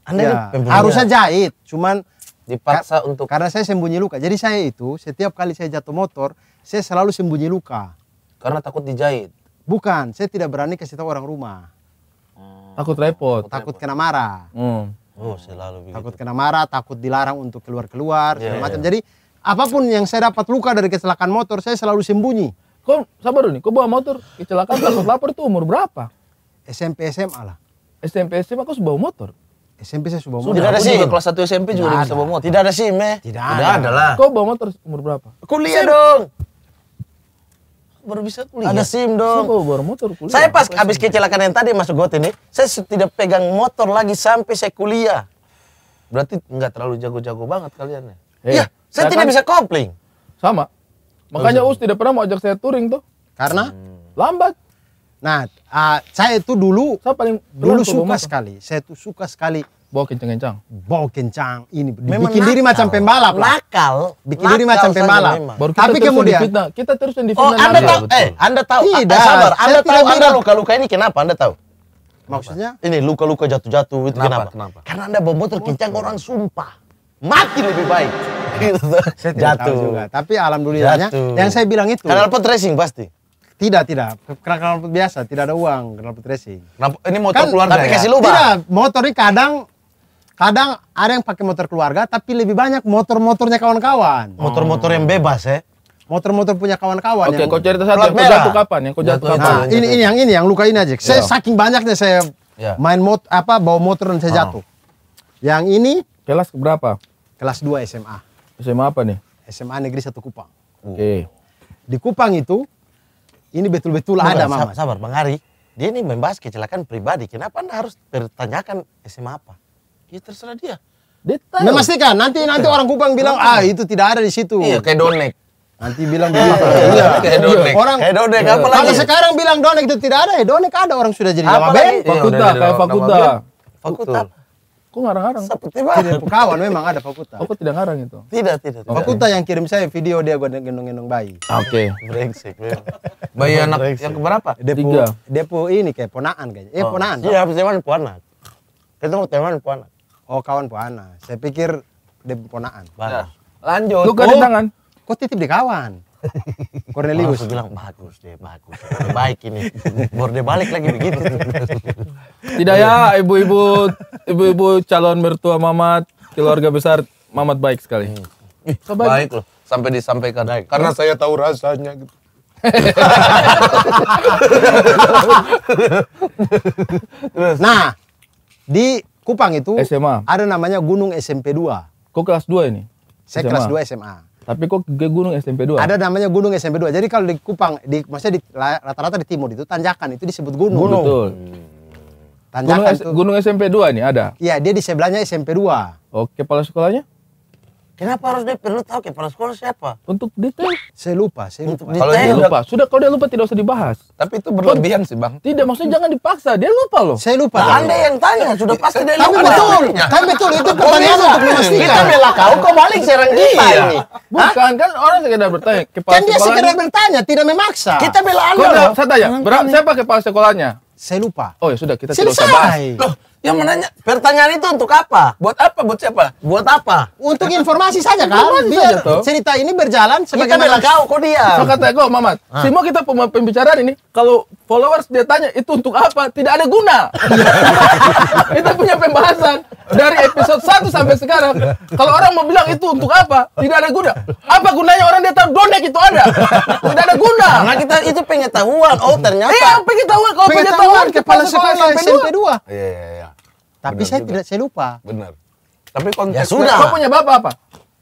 Anda ya, harusnya jahit, cuman dipaksa ka untuk karena saya sembunyi luka. Jadi saya itu setiap kali saya jatuh motor, saya selalu sembunyi luka. Karena takut dijahit. Bukan, saya tidak berani kasih tahu orang rumah. Hmm. Takut repot. Takut kena marah. Hmm. Oh, selalu begitu. Takut kena marah, takut dilarang untuk keluar-keluar, yeah, segala iya, macam. Yeah. Iya. Jadi, apapun yang saya dapat luka dari kecelakaan motor, saya selalu sembunyi. Kok sabar nih, kok bawa motor kecelakaan takut lapor tuh umur berapa? SMP SMA lah. SMP SMA kok bawa motor? SMP saya sudah bawa motor. Tidak ada sih. Eh? kelas 1 SMP juga bawa motor. Tidak ada sih, Meh. Tidak, Tidak ada. ada lah. Kau bawa motor umur berapa? Kuliah dong baru bisa kuliah. Ada SIM dong. Oh, baru motor kuliah. Saya pas habis kecelakaan yang tadi masuk got ini, saya tidak pegang motor lagi sampai saya kuliah. Berarti nggak terlalu jago-jago banget kalian ya. Eh, iya, saya, saya tidak kan, bisa kopling. Sama. Makanya Us tidak pernah mau ajak saya touring tuh. Karena hmm. lambat. Nah, uh, saya itu dulu saya paling dulu suka sekali. Saya itu suka sekali bawa kencang-kencang. Bawa kencang ini. Memang bikin nakal. diri macam pembalap. Lah. Nakal. Bikin nakal diri macam pembalap. Baru kita Tapi kemudian kita, kita terus yang difitnah. Oh, Anda tahu ya, eh Anda tahu. Ah, tidak. Eh, Sabar. Anda tahu Anda luka-luka ini kenapa Anda tahu? Maksudnya? Ini luka-luka jatuh-jatuh itu kenapa? kenapa? kenapa? Karena Anda bawa motor kencang orang sumpah. Mati lebih baik. saya jatuh. juga. Tapi alhamdulillahnya jatuh. yang saya bilang itu. Karena dapat racing pasti. Tidak, tidak. karena Kenal biasa, tidak ada uang kenal racing. Ini motor kan, keluarga tapi ya? kasih lubang. Tidak, motor ini kadang kadang ada yang pakai motor keluarga tapi lebih banyak motor-motornya kawan-kawan. Motor-motor yang bebas ya. Motor-motor punya kawan-kawan. Oke, yang kau cerita satu yang kau jatuh kapan? Yang kau jatuh, kapan? Nah, ini ini yang ini yang luka ini aja. Saya iya. saking banyaknya saya iya. main mot apa bawa motor dan saya ah. jatuh. Yang ini kelas berapa? Kelas dua SMA. SMA apa nih? SMA Negeri satu Kupang. Oke. Di Kupang itu ini betul-betul ada, Mama. Sabar, Bang Ari. Dia ini membahas kecelakaan pribadi. Kenapa Anda harus bertanyakan SMA apa? Ya terserah dia. Detail. Memastikan nanti nanti orang Kupang bilang ah itu tidak ada di situ. Iya kayak donek. Nanti bilang iya, begitu. Iya. Kayak donek. Iya. Orang kayak donek iya. apa lagi? Kalau sekarang bilang donek itu tidak ada, ya donek ada orang sudah jadi nama band. Fakulta, kayak fakulta. Fakulta. Kok ngarang-ngarang? Seperti banget. Kawan memang ada fakulta. Aku tidak ngarang itu. Tidak, tidak. tidak. Fakulta yang kirim saya video dia gue gendong-gendong bayi. Oke. Okay. Brengsek. Ya. Bayi anak yang berapa? Depo, Tiga. Depo ini kayak ponaan kayaknya. Eh, oh, ponaan. Iya, habis teman ponaan. Kita mau teman ponaan. Oh kawan Buana. Saya pikir di ponaan. Bagus. Nah, lanjut. Lu oh, tangan. Kok titip di kawan? Cornelius. Aku bilang bagus deh, bagus. Baik ini. borde balik lagi begitu. Tidak ya ibu-ibu ibu-ibu calon mertua Mamat, keluarga besar Mamat baik sekali. Hmm. Ih, baik. baik loh sampai disampaikan. Baik. Karena saya tahu rasanya gitu. nah, di Kupang itu SMA. ada namanya Gunung SMP 2. Kok kelas 2 ini? Saya SMA. kelas 2 SMA. Tapi kok ke gunung SMP 2? Ada namanya gunung SMP 2. Jadi kalau di Kupang, di maksudnya di rata-rata di timur itu tanjakan itu disebut gunung. Gunung. Betul. Tanjakan gunung, itu, gunung SMP 2 ini ada. Iya, dia di sebelahnya SMP 2. Oke, kepala sekolahnya? Kenapa harus dia perlu tahu kepala sekolah siapa? Untuk detail. Saya lupa, saya lupa. Untuk Kalau dia lupa, sudah kalau dia lupa tidak usah dibahas. Tapi itu berlebihan sih, Bang. Tidak, maksudnya jangan dipaksa. Dia lupa loh. Saya lupa. Nah, anda yang tanya, sudah pasti dia lupa. Tapi betul. Tapi betul itu pertanyaan untuk memastikan. Kita bela kau, kau balik serang kita iya. ini. Bukan kan orang sekedar bertanya kepala Kan dia sekedar bertanya, tidak memaksa. Kita bela Anda. Saya tanya, berapa siapa kepala sekolahnya? Saya lupa. Oh ya sudah, kita tidak usah yang menanya pertanyaan itu untuk apa? Buat apa? Buat siapa? Buat apa? Untuk informasi saja kan. Informasi Biar saja toh. cerita ini berjalan sebagai bela kau, kau dia. So kata gue, Mamat, ah. semua kita pembicaraan ini kalau followers dia tanya itu untuk apa? Tidak ada guna. kita punya pembahasan dari episode 1 sampai sekarang. Kalau orang mau bilang itu untuk apa? Tidak ada guna. Apa gunanya orang dia tahu donek itu ada? Tidak ada guna. Karena kita itu pengetahuan. Oh, ternyata. Iya, eh, pengetahuan. Kalau pengetahuan, pengetahuan kepala sekolah, sekolah SMP 2. Iya, iya, iya. Tapi Benar saya juga. tidak saya lupa. Benar. Tapi konteks ya sudah. Bapak punya bapak apa?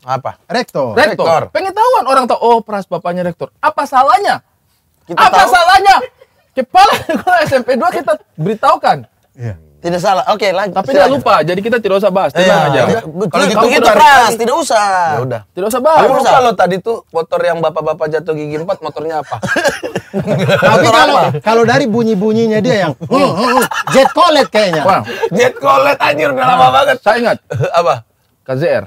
Apa? Rektor. Rektor. rektor. Pengen orang tahu oh pras bapaknya rektor. Apa salahnya? Kita apa tahu. salahnya? Kepala sekolah SMP 2 kita beritahukan. Iya. Tidak salah. Oke, okay, lanjut. Tapi jangan lupa. Jadi kita tidak usah bahas. Tenang iya. aja. Kalau gitu, gitu kita bahas, tidak usah. Ya udah. Tidak usah bahas. Kamu lupa lo tadi tuh motor yang bapak-bapak jatuh gigi empat motornya apa? Tapi kalau kalau dari bunyi-bunyinya dia yang hmm, hmm, hmm, jet kolet kayaknya. jet kolet anjir udah lama banget. Saya ingat. apa? KZR.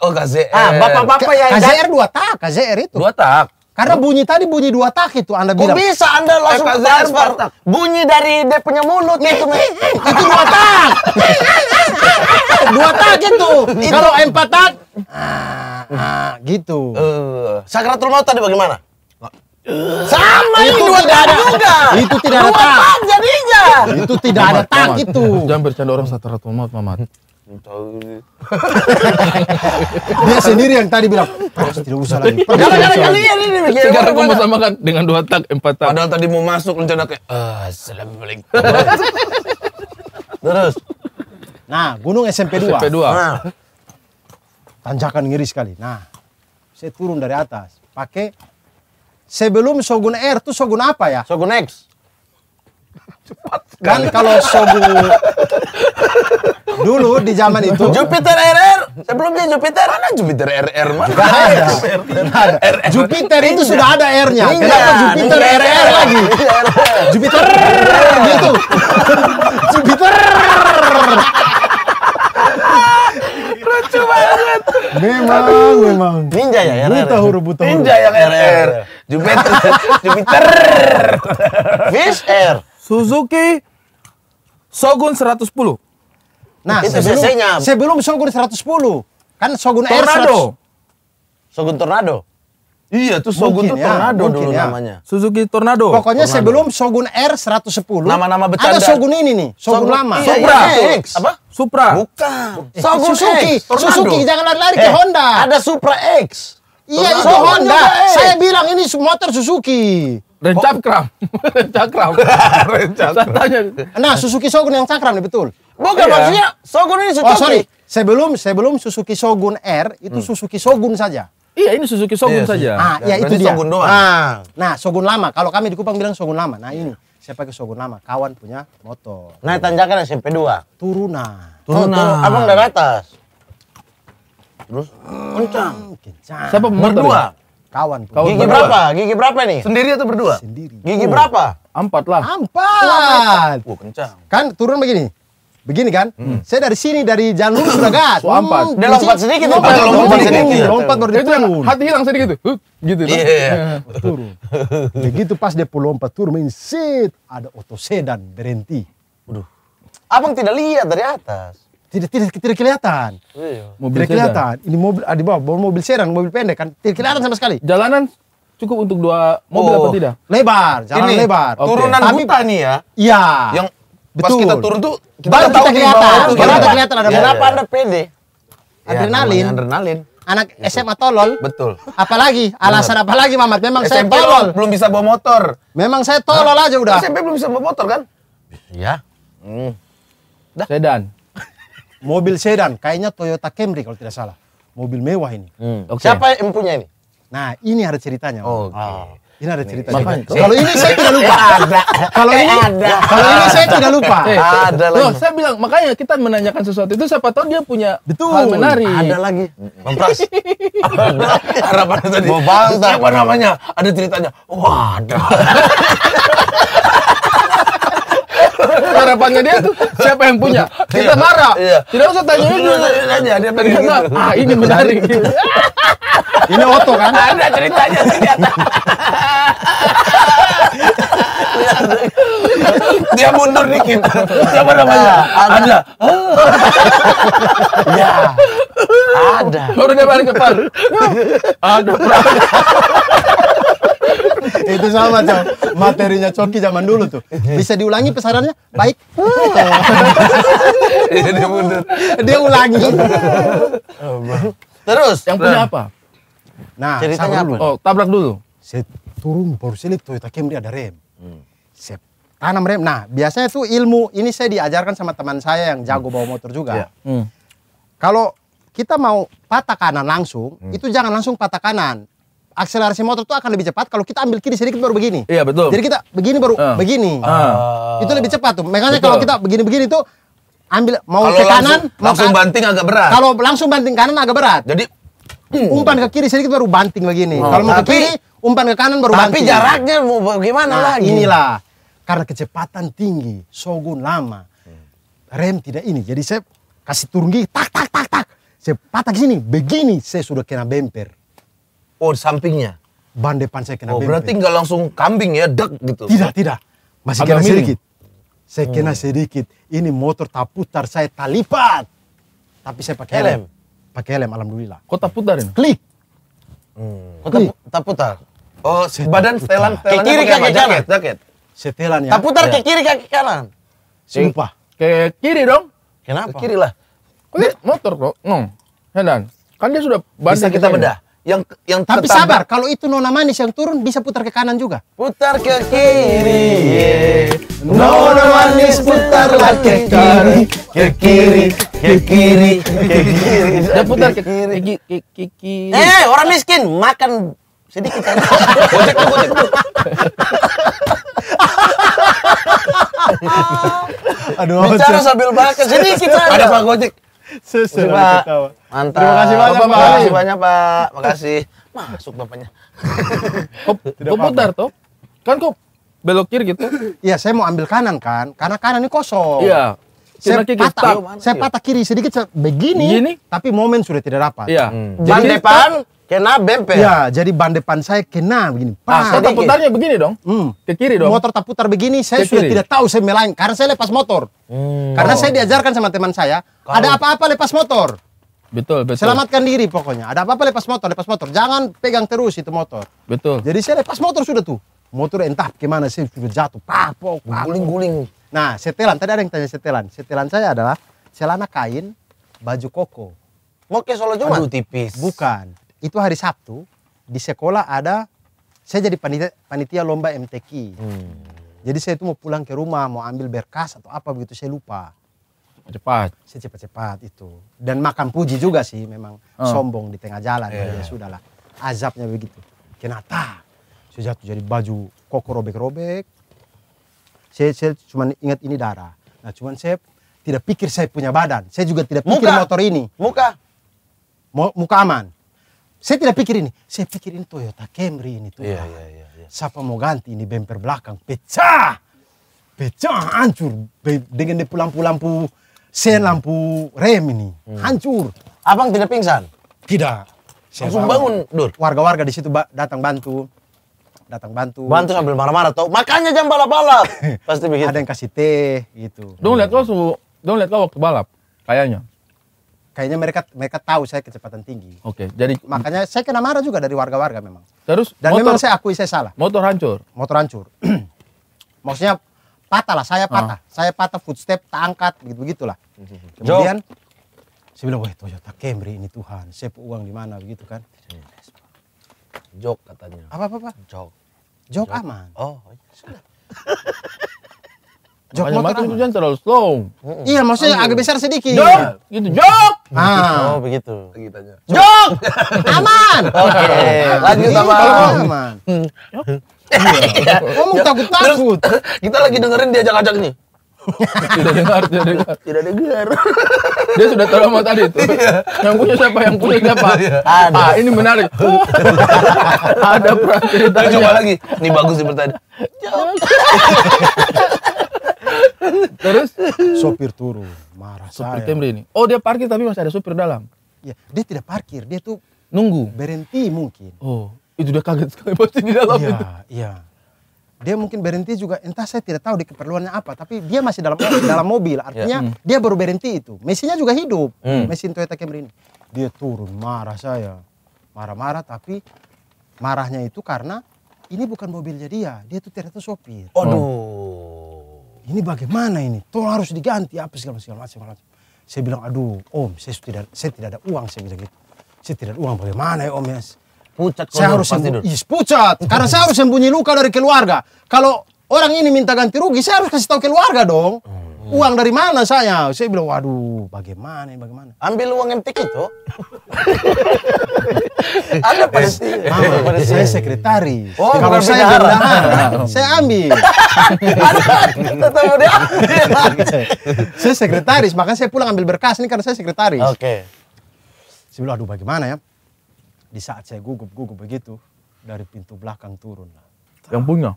Oh, KZR. Ah, bapak-bapak yang KZR dua tak, KZR itu. Dua tak. Karena bunyi tadi bunyi dua tak itu Anda bilang. Kok bisa Anda eh, langsung transfer? bunyi dari dia punya mulut itu. itu dua tak. dua tak itu. Kalau empat tak ah, ah, gitu. Uh, sakratul maut tadi bagaimana? Sama itu dua tidak juga. Itu tidak ada tak. Itu tidak ada tak itu. Jangan bercanda orang sakratul maut, Mamat. dia sendiri yang tadi bilang tidak usah lagi. jangan jangan kali ini bikin gara mempersamakan dengan dua tak empat tak. Padahal tadi mau masuk rencana kayak ah assalamualaikum. Terus. Nah, gunung SMP 2. SMP 2. Nah. Tanjakan ngiri sekali. Nah, saya turun dari atas pakai sebelum Shogun Air tuh Shogun apa ya? Shogun X. Cepat kan kalau Sobu dulu di zaman itu Jupiter RR sebelum jadi Jupiter mana Jupiter RR mana Juga ada, ada. RR. Jupiter itu iya. sudah ada R-nya iya. kenapa Jupiter Ninja. RR iya. lagi Jupiter gitu Jupiter lucu banget memang memang Ninja ya RR buta huruf buta huruf Ninja yang RR Jupiter Jupiter Fish R Suzuki Shogun 110. Nah, itu sebelum, CC-nya. sebelum Shogun 110, kan Shogun Tornado. Air 100. Shogun Tornado. Iya, itu Shogun mungkin, itu ya, Tornado ya, dulu ya. namanya. Suzuki Tornado. Pokoknya tornado. sebelum Shogun R 110. Nama-nama bercanda. Ada Shogun ini nih, Shogun, Shogun lama. Iya, Supra. Iya, iya. X. Apa? Supra. Bukan. Eh, Shogun Suzuki. X. Suzuki jangan lari-lari eh, ke Honda. Ada Supra X. Iya, itu Honda. Saya bilang ini motor Suzuki dan oh. cakram. cakram. cakram. Nah, Suzuki Shogun yang cakram nih betul. Bukan iya. maksudnya Shogun ini oh, Suzuki. Oh, sorry. Sebelum sebelum Suzuki Shogun R itu hmm. Suzuki Shogun saja. Iya, ini Suzuki Shogun iya, saja. Ah, ya, itu dia. Shogun doang. Ah, nah, Shogun lama. Kalau kami di Kupang bilang Shogun lama. Nah, ini siapa ke Shogun lama. Kawan punya motor. Naik tanjakan SMP 2. Turuna. Turuna. Oh, abang dari atas. Terus kencang. Hmm, kencang. Siapa berdua? Kawan. Kawan gigi berapa? Gigi berapa nih? Sendiri atau berdua? Sendiri. Gigi oh. berapa? Empat lah. Empat. Wah, kencang. Kan turun begini. Begini kan? Hmm. Saya dari sini dari jalur kan? sudah gat. dari empat. Hmm. lompat sedikit lompat, lompat, lompat, lompat sedikit. Lompat baru dia Hati hilang sedikit tuh. Huh, gitu kan? Iya. turun. Begitu pas dia lompat turun main set ada auto sedan berhenti. Waduh. Abang tidak lihat dari atas tidak tidak tidak kelihatan. Iya. Mobil tidak kelihatan. Ini mobil ah, di bawah, bawah mobil sedan, mobil pendek kan tidak kelihatan sama sekali. Jalanan cukup untuk dua mobil oh. apa tidak? Lebar, jalan ini, lebar. Okay. Turunan Tapi, buta nih ya. Iya. Yang Betul. pas kita turun tuh kita baru kita kelihatan. Baru kita kelihatan, ada iya, berapa iya. ada ya. ada pede? Adrenalin. Ya, adrenalin anak gitu. SMA tolol. Betul. Apalagi alasan apa lagi Mamat? Memang saya tolol. Belum bisa bawa motor. Memang saya tolol aja udah. SMP belum bisa bawa motor kan? Iya. Hmm. Sedan mobil sedan, kayaknya Toyota Camry kalau tidak salah. Mobil mewah ini. Hmm, okay. Siapa yang punya ini? Nah, ini ada ceritanya. Oh, okay. Ah, ini ada cerita. Kalau ini saya tidak eh, lupa. ada. Kalau eh, ini ada. Kalau ini saya tidak lupa. Eh, ada lagi. Loh, saya bilang makanya kita menanyakan sesuatu itu siapa tahu dia punya Betul. hal menarik. Ada lagi. Bang Harapan tadi. Mau bantah. Siapa namanya? Ada ceritanya. Wah, ada. harapannya dia tuh siapa yang punya kita iya. marah iya. tidak usah tanya itu tanya iya, dia ternyata gitu. ah ini menarik ini Oto kan ada ceritanya ternyata dia mundur dikit siapa namanya ada, ada. ya ada baru dia balik ke par ada itu sama cowok materinya Coki zaman dulu tuh. Bisa diulangi pesarannya Baik. Iya, dia ulangi. Terus yang punya apa? Nah, ceritanya apa? Oh, tabrak dulu. Saya turun baru saya Toyota Camry ada rem. Hmm. Saya tanam rem. Nah, biasanya tuh ilmu ini saya diajarkan sama teman saya yang jago bawa motor juga. Iya. Hmm. Kalau kita mau patah kanan langsung, hmm. itu jangan langsung patah kanan akselerasi motor tuh akan lebih cepat kalau kita ambil kiri sedikit baru begini. Iya betul. Jadi kita begini baru uh. begini. Uh. Itu lebih cepat tuh. Makanya kalau kita begini-begini tuh ambil mau kalo ke kanan, langsung, mau langsung ke, banting agak berat. Kalau langsung banting kanan agak berat. Jadi hmm. umpan ke kiri sedikit baru banting begini. Oh, kalau mau ke kiri, umpan ke kanan baru tapi banting. Tapi jaraknya mau bagaimana nah, lagi? Inilah karena kecepatan tinggi, shogun lama. Rem tidak ini. Jadi saya kasih turun gigi tak tak tak tak. Saya patah ke sini, begini saya sudah kena bemper. Oh, di sampingnya. Ban depan saya kena oh, bemper. berarti nggak langsung kambing ya, dek gitu. Tidak, tidak. Masih kena sedikit. Saya hmm. kena sedikit. Ini motor tak putar, saya tak lipat. Tapi saya pakai helm. Pakai helm, alhamdulillah. Kok tak putar ini? Klik. Hmm. Kok tak putar? Oh, saya badan setelan, setelan ke ya. ya. kiri kaki kanan. Jaket, jaket. Setelan ya. Tak putar ya. ke kiri kaki kanan. Sumpah. Ke kiri dong. Kenapa? Ke kiri lah. Kok motor kok? Ngong. Henan. Kan dia sudah Bisa kita bedah yang yang tapi sabar kalau itu nona manis yang turun bisa putar ke kanan juga putar ke kiri nona manis putarlah ke kiri ke kiri ke kiri ke kiri dia putar ke kiri ke, ke kiri eh orang miskin makan sedikit kan tuh tuh Aduh, bicara sambil makan sedikit Ada Pak Gojek. Susah Pak. Mantap. Terima kasih banyak Pak. Terima kasih banyak Pak. Makasih. Masuk Bapaknya. Kop, kok putar toh. Kan kop belok kiri gitu. Iya, saya mau ambil kanan kan, karena kanan ini kosong. Iya. Saya patah, saya patah kiri sedikit begini, begini, tapi momen sudah tidak dapat. Iya. Hmm. Jadi, Ban depan, Kena bempe? Ya, jadi ban depan saya kena begini. Pas. Ah, putarnya begini dong. Hmm. Ke kiri dong. Motor tak putar begini, saya sudah tidak tahu saya melain karena saya lepas motor. Hmm. Karena oh. saya diajarkan sama teman saya, Kau. ada apa-apa lepas motor. Betul, betul. Selamatkan diri pokoknya. Ada apa-apa lepas motor, lepas motor. Jangan pegang terus itu motor. Betul. Jadi saya lepas motor sudah tuh. Motor entah gimana sih sudah jatuh. Papok, guling-guling. Nah, setelan tadi ada yang tanya setelan. Setelan saya adalah celana kain, baju koko. Mau ke Solo Jumat? Aduh, tipis. Bukan itu hari Sabtu di sekolah ada saya jadi panitia, panitia lomba MTQ. Hmm. Jadi saya itu mau pulang ke rumah, mau ambil berkas atau apa begitu saya lupa. Cepat. Saya cepat-cepat itu. Dan makan puji juga sih memang hmm. sombong di tengah jalan yeah. ya sudahlah. Azabnya begitu. Kenapa? Saya jatuh jadi baju koko robek-robek. Saya, saya cuma ingat ini darah. Nah cuman saya tidak pikir saya punya badan. Saya juga tidak pikir muka. motor ini. Muka? muka aman. Saya tidak pikir ini. Saya pikir ini Toyota Camry ini tuh. Iya, iya, iya, iya. Siapa mau ganti ini bemper belakang pecah. Pecah hancur dengan dia lampu-lampu sen lampu rem ini. Hmm. Hancur. Abang tidak pingsan? Tidak. Saya Langsung bangun, Dur. Warga-warga di situ datang bantu. Datang bantu. Bantu sambil marah-marah tau. Makanya jam balap-balap. Pasti begitu. Ada yang kasih teh gitu. Dong lihat kau dong lihat kau waktu balap kayaknya kayaknya mereka mereka tahu saya kecepatan tinggi. Oke, okay, jadi makanya saya kena marah juga dari warga-warga memang. Terus dan motor, memang saya akui saya salah. Motor hancur. Motor hancur. Maksudnya patah lah, saya patah. Uh. Saya patah footstep tangkat begitu begitulah. Mhm. Kemudian Jok. saya bilang, "Wah, Toyota Camry ini Tuhan, saya uang di mana?" begitu kan. Jok katanya. Apa apa, apa? Jok. Jok. Jok aman. Oh, iya. sudah. Jok motor itu jangan terlalu slow. Iya, Mm-mm. Iya, maksudnya agak besar sedikit. Jok, iya. gitu, jok. Ah, oh begitu. Begitu Jok, aman. Oke, lanjut iya, apa? Aman. Kamu takut takut. Kita lagi dengerin dia ajak-ajak nih. tidak dengar, tidak dengar. Tidak dengar. Dia sudah tahu sama tadi itu. Yang punya siapa? Yang punya siapa? Ada. Ah, ini menarik. Ada perhatian. Coba lagi. Ini bagus sih Jok. Terus sopir turun, marah sopir saya. Sopir ini. Oh, dia parkir tapi masih ada sopir dalam. Ya, dia tidak parkir, dia tuh nunggu. Berhenti mungkin. Oh, itu dia kaget sekali pasti di dalam ya, itu. Iya. iya Dia mungkin berhenti juga entah saya tidak tahu di keperluannya apa, tapi dia masih dalam eh, dalam mobil. Ya, Artinya ya. Hmm. dia baru berhenti itu. Mesinnya juga hidup. Hmm. Mesin Toyota Camry ini. Dia turun, marah saya. Marah-marah tapi marahnya itu karena ini bukan mobilnya dia, dia tuh ternyata sopir. Oh, Aduh ini bagaimana ini? Tolong harus diganti apa segala segala macam, macam. Saya bilang, aduh om, saya tidak saya tidak ada uang, saya bilang gitu. Saya tidak ada uang, bagaimana ya om ya? Pucat saya harus sembunyi, yes, pucat. Karena saya harus sembunyi luka dari keluarga. Kalau orang ini minta ganti rugi, saya harus kasih tahu keluarga dong. Hmm. Hmm. Uang dari mana saya? Saya bilang, waduh, bagaimana bagaimana? Ambil uang MTK itu. Ada pasti. Eh, Mama, eh, eh, saya sekretaris. Oh, kalau saya bendahara, saya ambil. Tetap mau diambil. saya sekretaris, makanya saya pulang ambil berkas ini karena saya sekretaris. Oke. Okay. Saya bilang, aduh bagaimana ya? Di saat saya gugup-gugup begitu, dari pintu belakang turun Yang punya?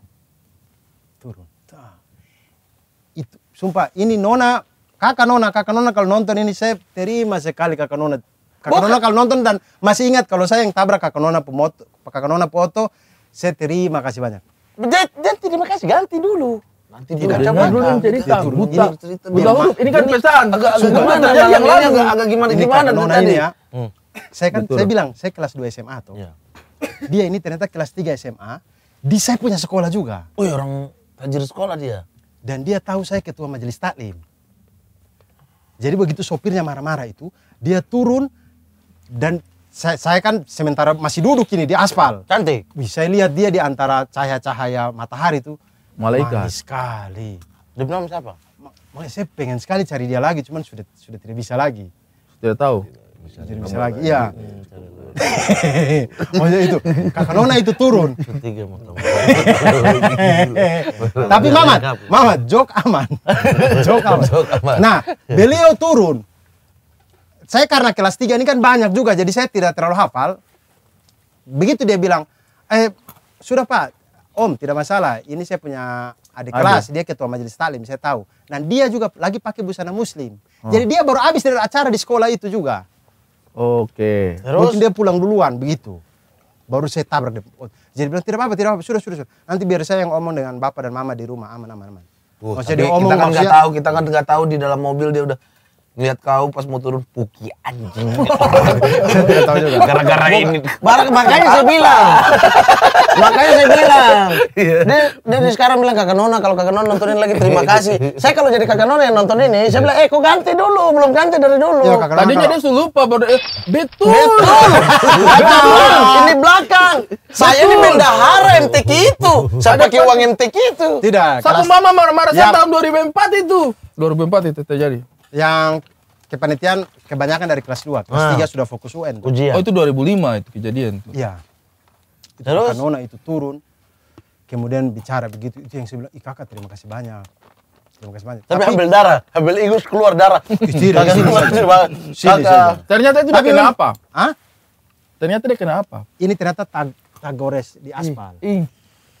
sumpah ini nona kakak nona kakak nona kalau nonton ini saya terima sekali kakak nona kakak Buka. nona kalau nonton dan masih ingat kalau saya yang tabrak kakak nona pemoto kakak nona foto saya terima kasih banyak jangan terima kasih ganti dulu nanti dulu tidak coba dulu yang cerita buta buta huruf ini kan pesan agak agak gimana yang lain agak agak gimana gimana nona ini ya hmm. saya kan saya bilang saya kelas 2 SMA tuh iya. dia ini ternyata kelas 3 SMA di saya punya sekolah juga oh orang tajir sekolah dia dan dia tahu saya ketua majelis taklim. Jadi begitu sopirnya marah-marah itu, dia turun dan saya, saya kan sementara masih duduk ini di aspal. Cantik. bisa lihat dia di antara cahaya-cahaya matahari itu. Malaikat. Manis sekali. Dia siapa? Makanya saya pengen sekali cari dia lagi, cuman sudah sudah tidak bisa lagi. Sudah tahu. Jadi bisa lagi. Iya. Hmm, Maksudnya itu, kakak Nona itu turun. Tapi Mamat, Mamat, jok aman. jok aman. Nah, beliau turun. Saya karena kelas 3 ini kan banyak juga, jadi saya tidak terlalu hafal. Begitu dia bilang, eh, sudah Pak, Om tidak masalah, ini saya punya adik kelas, dia ketua majelis taklim, saya tahu. Dan nah, dia juga lagi pakai busana muslim. Hmm. Jadi dia baru habis dari acara di sekolah itu juga. Oke. Terus? Mungkin dia pulang duluan begitu. Baru saya tabrak dia. Oh, jadi bilang tidak apa-apa, tidak apa-apa, sudah, sudah, sudah. Nanti biar saya yang ngomong dengan bapak dan mama di rumah, aman, aman, aman. Masih di kita kan nggak tahu, kita kan nggak tahu di dalam mobil dia udah Lihat kau pas mau turun puki anjing. Gara-gara ini. Bar makanya saya bilang. makanya saya bilang. Iya. Dia, dia sekarang bilang kakak Nona kalau kakak Nona nontonin lagi terima kasih. Saya kalau jadi kakak Nona yang nonton ini, saya bilang eh kok ganti dulu, belum ganti dari dulu. Ya, Tadinya dia sudah lupa baru eh, betul. Betul. ini belakang. Saya ini bendahara tik itu. Saya pakai uang tik itu. Tidak. Satu mama marah-marah saya tahun 2004 itu. 2004 itu terjadi yang kepanitiaan kebanyakan dari kelas 2. Kelas 3 nah. sudah fokus UN. oh Ujian. Oh itu 2005 itu kejadian. Iya. Terus? Kanona itu turun. Kemudian bicara begitu. Itu yang saya bilang, kakak terima kasih banyak. Terima kasih banyak. Tapi, tapi ambil darah, ambil ingus keluar darah. Tidak, kakak. Ternyata itu dia kena apa? Hah? Ternyata dia kena apa? Ini ternyata tag, tagores di aspal. Ih,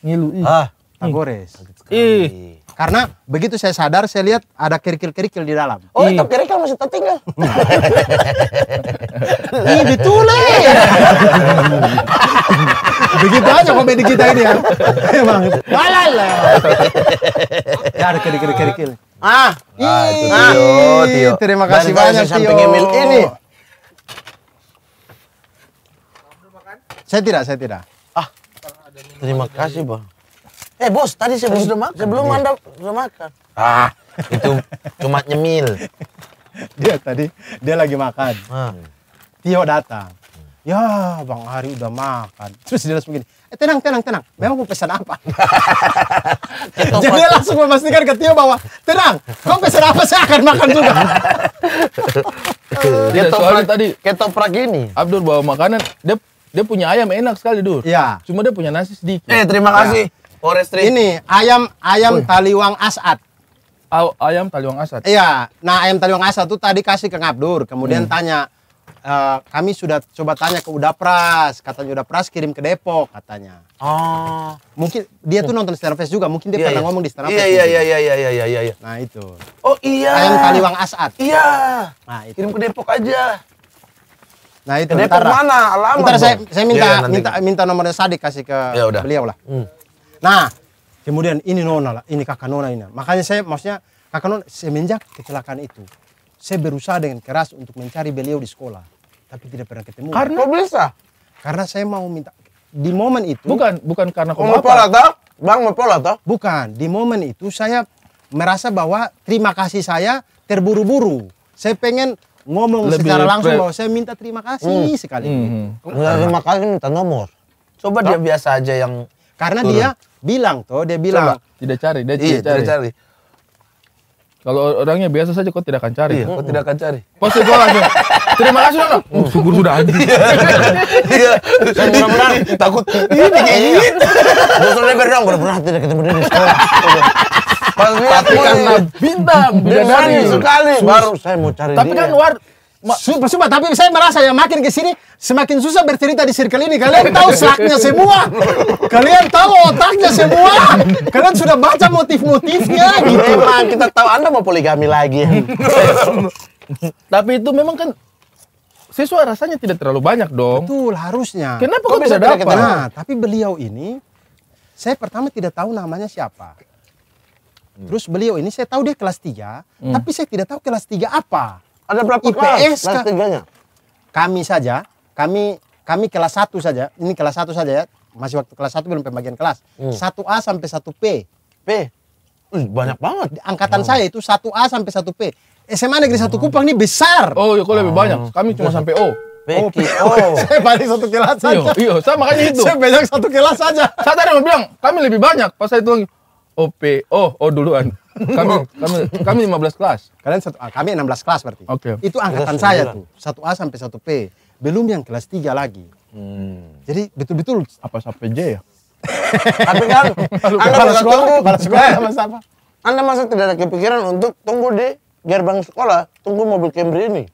ngilu. Ih. Ah, tagores. Ih. Karena begitu saya sadar, saya lihat ada kerikil-kerikil di dalam. Oh, itu iya. kerikil masih tertinggal. Ih, betul begitu aja komedi kita ini ya. Emang. Walala. Ya ada kerikil-kerikil. Ah, ah, ah Terima kasih Dan banyak Tio. Emil ini. Saya tidak, saya tidak. Ah, terima kasih, Bang. Eh bos, tadi saya sudah makan. Sebelum dia. Anda sudah makan. Ah, itu cuma nyemil. Dia tadi, dia lagi makan. Hmm. Tio datang. Ya, Bang Hari udah makan. Terus dia langsung begini, eh tenang, tenang, tenang. Memang mau pesan apa? Jadi dia langsung memastikan ke Tio bahwa, tenang, kau pesan apa saya akan makan juga. dia iya, soalnya tadi ketoprak ini. Abdul bawa makanan, dia dia punya ayam enak sekali, Dur. Iya. Cuma dia punya nasi sedikit. Eh, terima iya. kasih. Ya forestry. Ini ayam ayam Uy. taliwang asat. ayam taliwang asat. Iya. Nah, ayam taliwang asat tuh tadi kasih ke Ngabdur, kemudian hmm. tanya Uh, kami sudah coba tanya ke Pras, katanya Pras kirim ke Depok katanya. Oh. Mungkin dia tuh hmm. nonton Star Fest juga, mungkin dia yeah, pernah yeah. ngomong di Star iya, Fest. Iya iya iya iya iya iya iya Nah, itu. Oh iya. Ayam Taliwang Asat. Iya. Nah, itu. Kirim ke Depok aja. Nah, itu. Ke Depok ntar, mana? Alamat. Ntar saya saya minta yeah, yeah, minta minta nomornya Sadik kasih ke yeah, ya beliau lah. Hmm. Nah, kemudian ini nona lah, ini kakak nona ini. Makanya saya maksudnya kakak nona semenjak kecelakaan itu, saya berusaha dengan keras untuk mencari beliau di sekolah, tapi tidak pernah ketemu. Karena bisa? Karena saya mau minta di momen itu. Bukan, bukan karena kamu mau pola toh? Bang mau pola toh? Bukan, di momen itu saya merasa bahwa terima kasih saya terburu-buru. Saya pengen ngomong Lebih secara langsung bahwa saya minta terima kasih hmm. sekali. Hmm. Minta terima kasih minta nomor. Coba Tau? dia biasa aja yang karena turun. dia Bilang toh, dia bilang. Coba. Tidak cari, dia iya, tidak iya, cari. Tidak cari. Kalau orangnya biasa saja kau tidak akan cari. Iya, kau tidak akan cari. Pasti gua langsung. Terima kasih Nono. Oh, mm. syukur sudah anjing. Iya. Saya kan benar-benar iya. takut. ini kayak gitu. Dosen lebar dong, benar-benar tidak ketemu dia di sekolah. Pas lihat karena bintang, bidadari sekali baru saya mau cari Tapi kan luar Sumpah, tapi saya merasa ya makin ke sini semakin susah bercerita di circle ini. Kalian tahu slaknya semua. Kalian tahu otaknya semua. Kalian sudah baca motif-motifnya gitu. Memang kita tahu Anda mau poligami lagi. tapi itu memang kan siswa rasanya tidak terlalu banyak dong. Betul, harusnya. Kenapa kok, bisa dapat? Nah, tapi beliau ini saya pertama tidak tahu namanya siapa. Hmm. Terus beliau ini saya tahu dia kelas 3, hmm. tapi saya tidak tahu kelas 3 apa. Ada berapa IPS kelas? nya Kami saja, kami kami kelas 1 saja. Ini kelas 1 saja ya. Masih waktu kelas 1 belum pembagian kelas. Hmm. 1A sampai 1P. P. Uh, banyak banget. Angkatan oh. saya itu 1A sampai 1P. SMA Negeri satu hmm. Kupang ini besar. Oh, ya kok lebih hmm. banyak. Kami cuma sampai O. Oh, oh. saya balik satu kelas saja. Iya, iya, saya makanya itu. Saya banyak satu kelas saja. Saya tadi bilang, kami lebih banyak. Pas saya itu OP. Oh, oh duluan. Kami kami kami 15 kelas. Kalian satu A, kami 16 kelas berarti. Oke. Okay. Itu angkatan saya tuh. Satu a sampai satu p Belum yang kelas tiga lagi. Hmm. Jadi betul-betul apa sampai J ya? Tapi kan Anda masuk tunggu sekolah sama siapa? Anda masa tidak ada kepikiran untuk tunggu di gerbang sekolah, tunggu mobil Camry ini.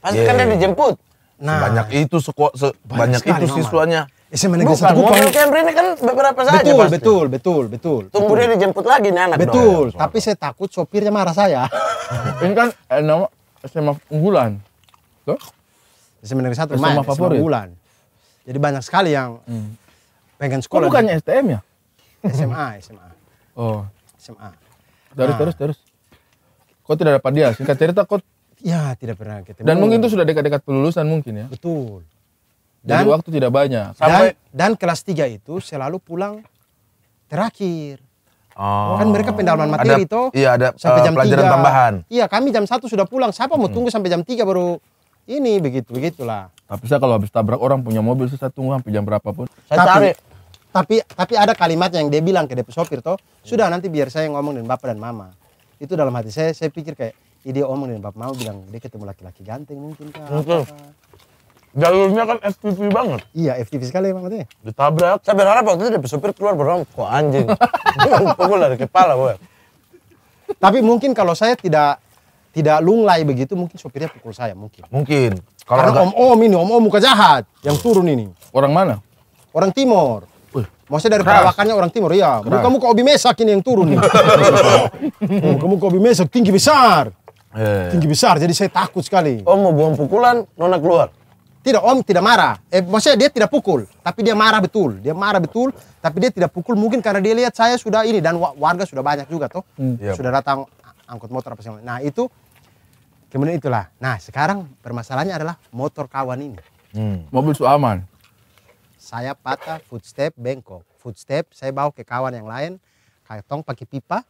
Pasti yeah. kan dia dijemput. Nah, banyak itu sekolah, se banyak, itu siswanya. SMA ya, Negeri satu 1 Kupang. Mobil Camry ini kan beberapa saja betul, pasti. Betul, betul, betul. Tunggu dia dijemput lagi nih anak. Betul, dong. tapi saya takut sopirnya marah saya. ini kan eh, nama SMA unggulan. Tuh? SMA Negeri satu SMA, favorit. unggulan. Jadi banyak sekali yang hmm. pengen oh, sekolah. Kok bukannya STM ya? SMA, SMA. Oh. SMA. Terus, nah. terus, terus. Kau tidak dapat dia, singkat cerita kau... Ya, tidak pernah ketemu. Dan mungkin itu sudah dekat-dekat pelulusan mungkin ya? Betul dan waktu tidak banyak. Sampai... Dan, dan kelas 3 itu selalu pulang terakhir. Oh. Kan mereka pendalaman materi itu iya, ada, sampai uh, jam pelajaran 3. tambahan. Iya, kami jam satu sudah pulang. Siapa mau hmm. tunggu sampai jam 3 baru ini begitu begitulah. Tapi saya kalau habis tabrak orang punya mobil saya tunggu sampai jam berapa pun. Saya tapi, Tapi tapi ada kalimat yang dia bilang ke depo sopir toh, sudah nanti biar saya ngomong dengan bapak dan mama. Itu dalam hati saya saya pikir kayak ide omong dengan bapak mau bilang dia ketemu laki-laki ganteng mungkin kan jalurnya kan FTV banget. Iya, FTV sekali emang katanya. Ditabrak. Saya berharap waktu itu dari sopir keluar Kok anjing. Pukul dari kepala gue. Tapi mungkin kalau saya tidak tidak lunglai begitu mungkin sopirnya pukul saya mungkin. Mungkin. Kalau Karena om-om ini, om-om muka jahat yang turun ini. Orang mana? Orang Timur. Maksudnya dari perawakannya orang Timur. iya. Kamu kok Obi Mesak ini yang turun. Kamu ke Obi Mesak, tinggi besar. Yeah. Tinggi besar, jadi saya takut sekali. Om oh, mau buang pukulan, Nona keluar. Tidak, Om tidak marah. Eh, maksudnya dia tidak pukul, tapi dia marah betul. Dia marah betul, tapi dia tidak pukul mungkin karena dia lihat saya sudah ini dan warga sudah banyak juga toh. Hmm. Yep. Iya, sudah datang angkut motor apa segala. Nah, itu kemudian itulah. Nah, sekarang permasalahannya adalah motor kawan ini. Hmm. Mobil aman, Saya patah footstep bengkok. Footstep saya bawa ke kawan yang lain. Kayak tong pakai pipa.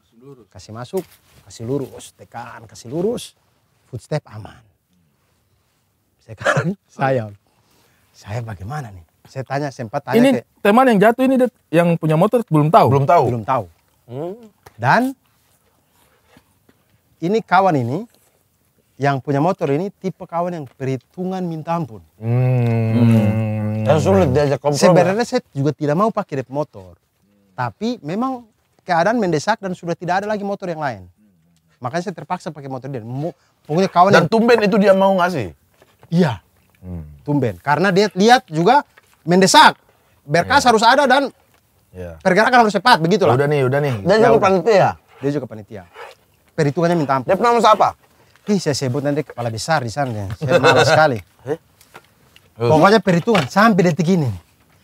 kasih lurus, Kasih masuk, kasih lurus, tekan, kasih lurus. Footstep aman sekarang saya, saya bagaimana nih? Saya tanya sempat tanya ini ke, teman yang jatuh ini yang punya motor belum tahu. Belum tahu. Belum tahu. Hmm. Dan ini kawan ini yang punya motor ini tipe kawan yang perhitungan minta ampun. Hmm. Hmm. sulit diajak kompromi. Sebenarnya saya juga tidak mau pakai dep motor. Tapi memang keadaan mendesak dan sudah tidak ada lagi motor yang lain. Makanya saya terpaksa pakai motor dia. Pokoknya kawan Dan yang... tumben itu dia mau ngasih? Iya. Hmm. Tumben. Karena dia lihat juga mendesak. Berkas yeah. harus ada dan yeah. pergerakan harus cepat begitu lah. Ya udah nih, udah nih. Dia ya, juga panitia. Dia juga panitia. Perhitungannya minta ampun. Dia pernah masa apa? Ih, saya sebut nanti kepala besar di sana. Saya malas sekali. Eh? eh? Pokoknya perhitungan sampai detik ini.